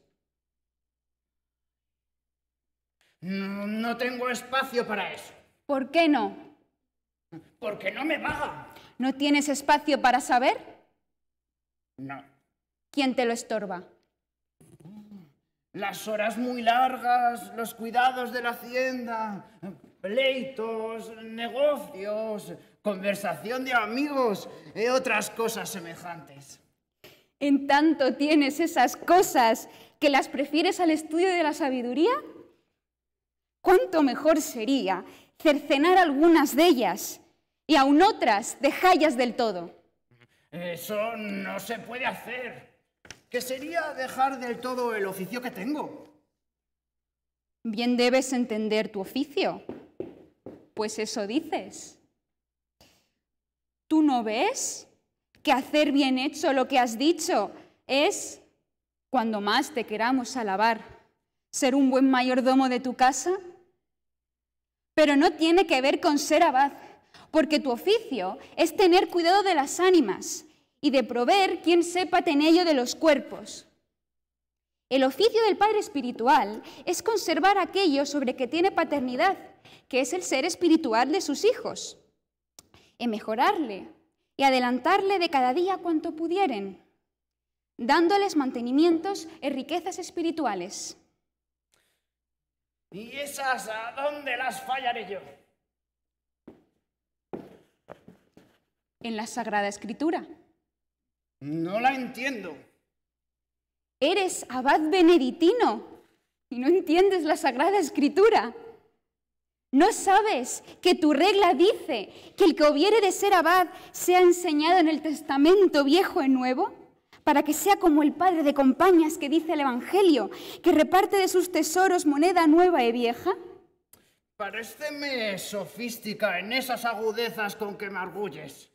No, tengo espacio para eso. ¿Por qué no? Porque no me paga. ¿No tienes espacio para saber? No. ¿Quién te lo estorba? Las horas muy largas, los cuidados de la hacienda, pleitos, negocios, conversación de amigos y eh, otras cosas semejantes. En tanto tienes esas cosas que las prefieres al estudio de la sabiduría, ¿cuánto mejor sería cercenar algunas de ellas y aun otras dejarlas del todo? Eso no se puede hacer, que sería dejar del todo el oficio que tengo. Bien debes entender tu oficio, pues eso dices. ¿Tú no ves que hacer bien hecho lo que has dicho es, cuando más te queramos alabar, ser un buen mayordomo de tu casa? Pero no tiene que ver con ser abad, porque tu oficio es tener cuidado de las ánimas y de proveer quien sepa tenello de los cuerpos. El oficio del Padre Espiritual es conservar aquello sobre que tiene paternidad que es el ser espiritual de sus hijos, en mejorarle y adelantarle de cada día cuanto pudieren, dándoles mantenimientos y riquezas espirituales. ¿Y esas a dónde las fallaré yo? En la Sagrada Escritura. No la entiendo. Eres abad beneditino y no entiendes la Sagrada Escritura. ¿No sabes que tu regla dice que el que hubiere de ser abad sea enseñado en el testamento viejo y nuevo? Para que sea como el padre de compañías que dice el Evangelio, que reparte de sus tesoros moneda nueva y vieja? Pareceme sofística en esas agudezas con que me arguyes.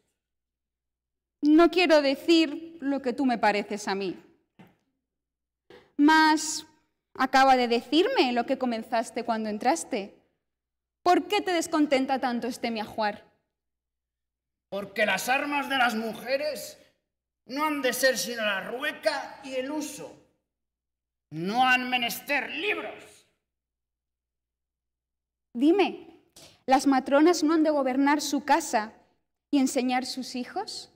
No quiero decir lo que tú me pareces a mí. Mas acaba de decirme lo que comenzaste cuando entraste ¿Por qué te descontenta tanto este miajuar? Porque las armas de las mujeres no han de ser sino la rueca y el uso. No han menester libros. Dime, ¿las matronas no han de gobernar su casa y enseñar sus hijos?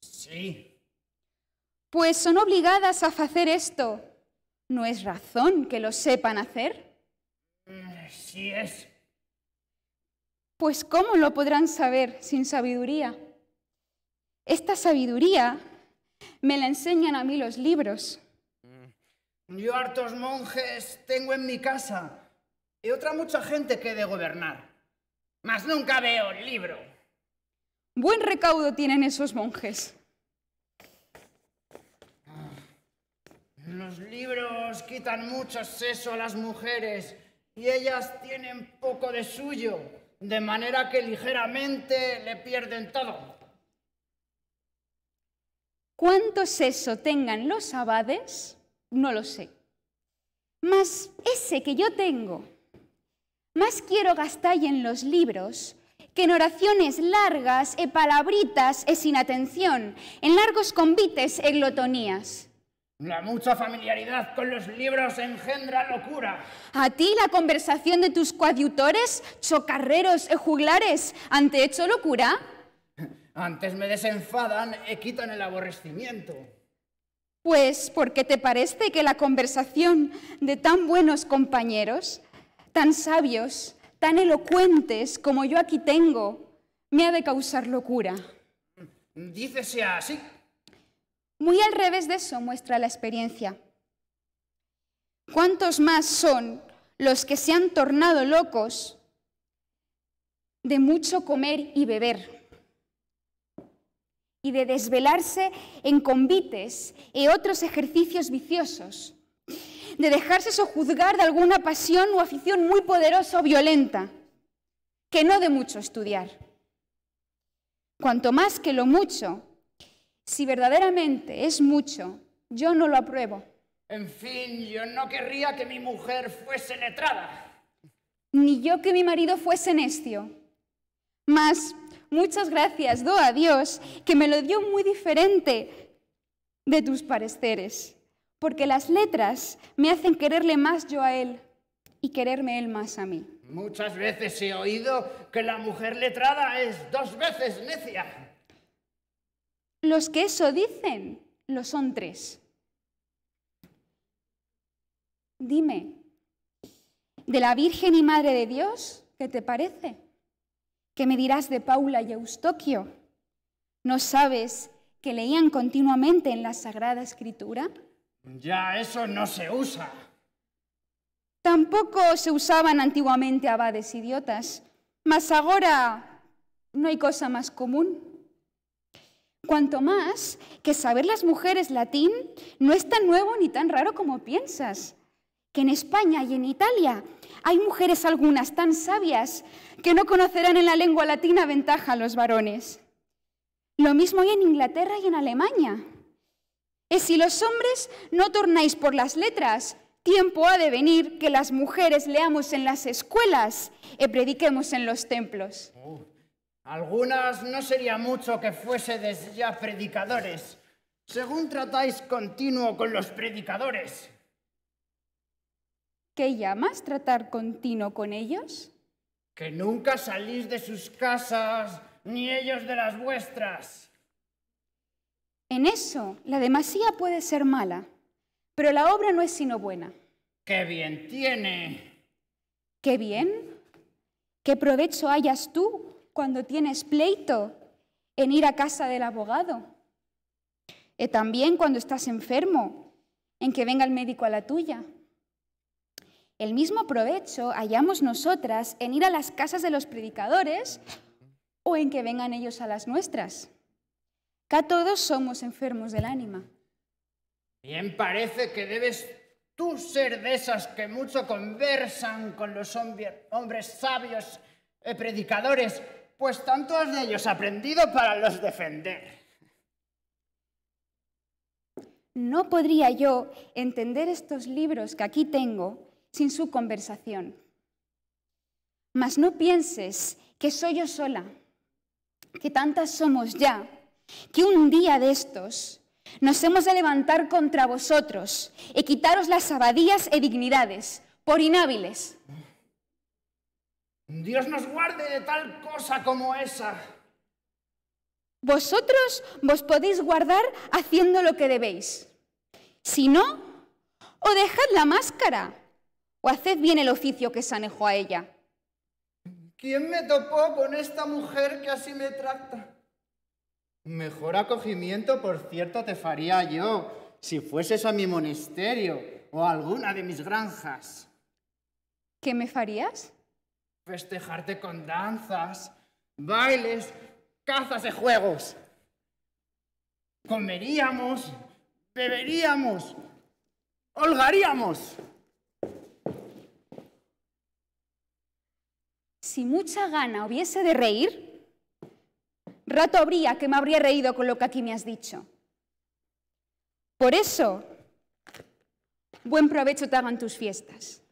Sí. Pues son obligadas a hacer esto. ¿No es razón que lo sepan hacer? así es. Pues ¿cómo lo podrán saber sin sabiduría? Esta sabiduría me la enseñan a mí los libros. Mm. Yo hartos monjes tengo en mi casa y otra mucha gente que he de gobernar. Mas nunca veo libro. Buen recaudo tienen esos monjes. Ah, los libros quitan mucho seso a las mujeres y ellas tienen poco de suyo, de manera que ligeramente le pierden todo. ¿Cuánto seso tengan los abades? No lo sé. Mas ese que yo tengo, más quiero gastar en los libros que en oraciones largas, e palabritas, e sin atención, en largos convites, e glotonías. La mucha familiaridad con los libros engendra locura. A ti la conversación de tus coadyutores, chocarreros e juglares, ante hecho locura? Antes me desenfadan e quitan el aborrecimiento. Pues porque te parece que la conversación de tan buenos compañeros, tan sabios, tan elocuentes como yo aquí tengo, me ha de causar locura. Dícese así, muy al revés de eso muestra la experiencia. ¿Cuántos más son los que se han tornado locos de mucho comer y beber? Y de desvelarse en convites y otros ejercicios viciosos. De dejarse sojuzgar de alguna pasión o afición muy poderosa o violenta. Que no de mucho estudiar. Cuanto más que lo mucho si verdaderamente es mucho, yo no lo apruebo. En fin, yo no querría que mi mujer fuese letrada. Ni yo que mi marido fuese necio. Mas, muchas gracias do a Dios que me lo dio muy diferente de tus pareceres. Porque las letras me hacen quererle más yo a él y quererme él más a mí. Muchas veces he oído que la mujer letrada es dos veces necia. Los que eso dicen lo son tres. Dime, de la Virgen y Madre de Dios, ¿qué te parece? ¿Qué me dirás de Paula y Eustoquio? ¿No sabes que leían continuamente en la Sagrada Escritura? Ya eso no se usa. Tampoco se usaban antiguamente abades idiotas, mas ahora no hay cosa más común. Cuanto más que saber las mujeres latín no es tan nuevo ni tan raro como piensas. Que en España y en Italia hay mujeres algunas tan sabias que no conocerán en la lengua latina ventaja a los varones. Lo mismo hay en Inglaterra y en Alemania. Es si los hombres no tornáis por las letras, tiempo ha de venir que las mujeres leamos en las escuelas y prediquemos en los templos. Oh. Algunas no sería mucho que fuesedes ya predicadores, según tratáis continuo con los predicadores. ¿Qué llamas tratar continuo con ellos? Que nunca salís de sus casas, ni ellos de las vuestras. En eso, la demasía puede ser mala, pero la obra no es sino buena. ¡Qué bien tiene! ¿Qué bien? ¿Qué provecho hayas tú cuando tienes pleito en ir a casa del abogado. Y e también cuando estás enfermo, en que venga el médico a la tuya. El mismo provecho hallamos nosotras en ir a las casas de los predicadores o en que vengan ellos a las nuestras. Que todos somos enfermos del ánima. Bien parece que debes tú ser de esas que mucho conversan con los hombres sabios, y predicadores, pues tantos de ellos aprendido para los defender. No podría yo entender estos libros que aquí tengo sin su conversación. Mas no pienses que soy yo sola, que tantas somos ya, que un día de estos nos hemos de levantar contra vosotros y quitaros las abadías e dignidades por inhábiles. Dios nos guarde de tal cosa como esa. Vosotros vos podéis guardar haciendo lo que debéis. Si no, o dejad la máscara, o haced bien el oficio que se anejó a ella. ¿Quién me topó con esta mujer que así me trata? Mejor acogimiento, por cierto, te faría yo, si fueses a mi monasterio o alguna de mis granjas. ¿Qué me farías? festejarte con danzas, bailes, cazas y juegos. Comeríamos, beberíamos, holgaríamos. Si mucha gana hubiese de reír, rato habría que me habría reído con lo que aquí me has dicho. Por eso, buen provecho te hagan tus fiestas.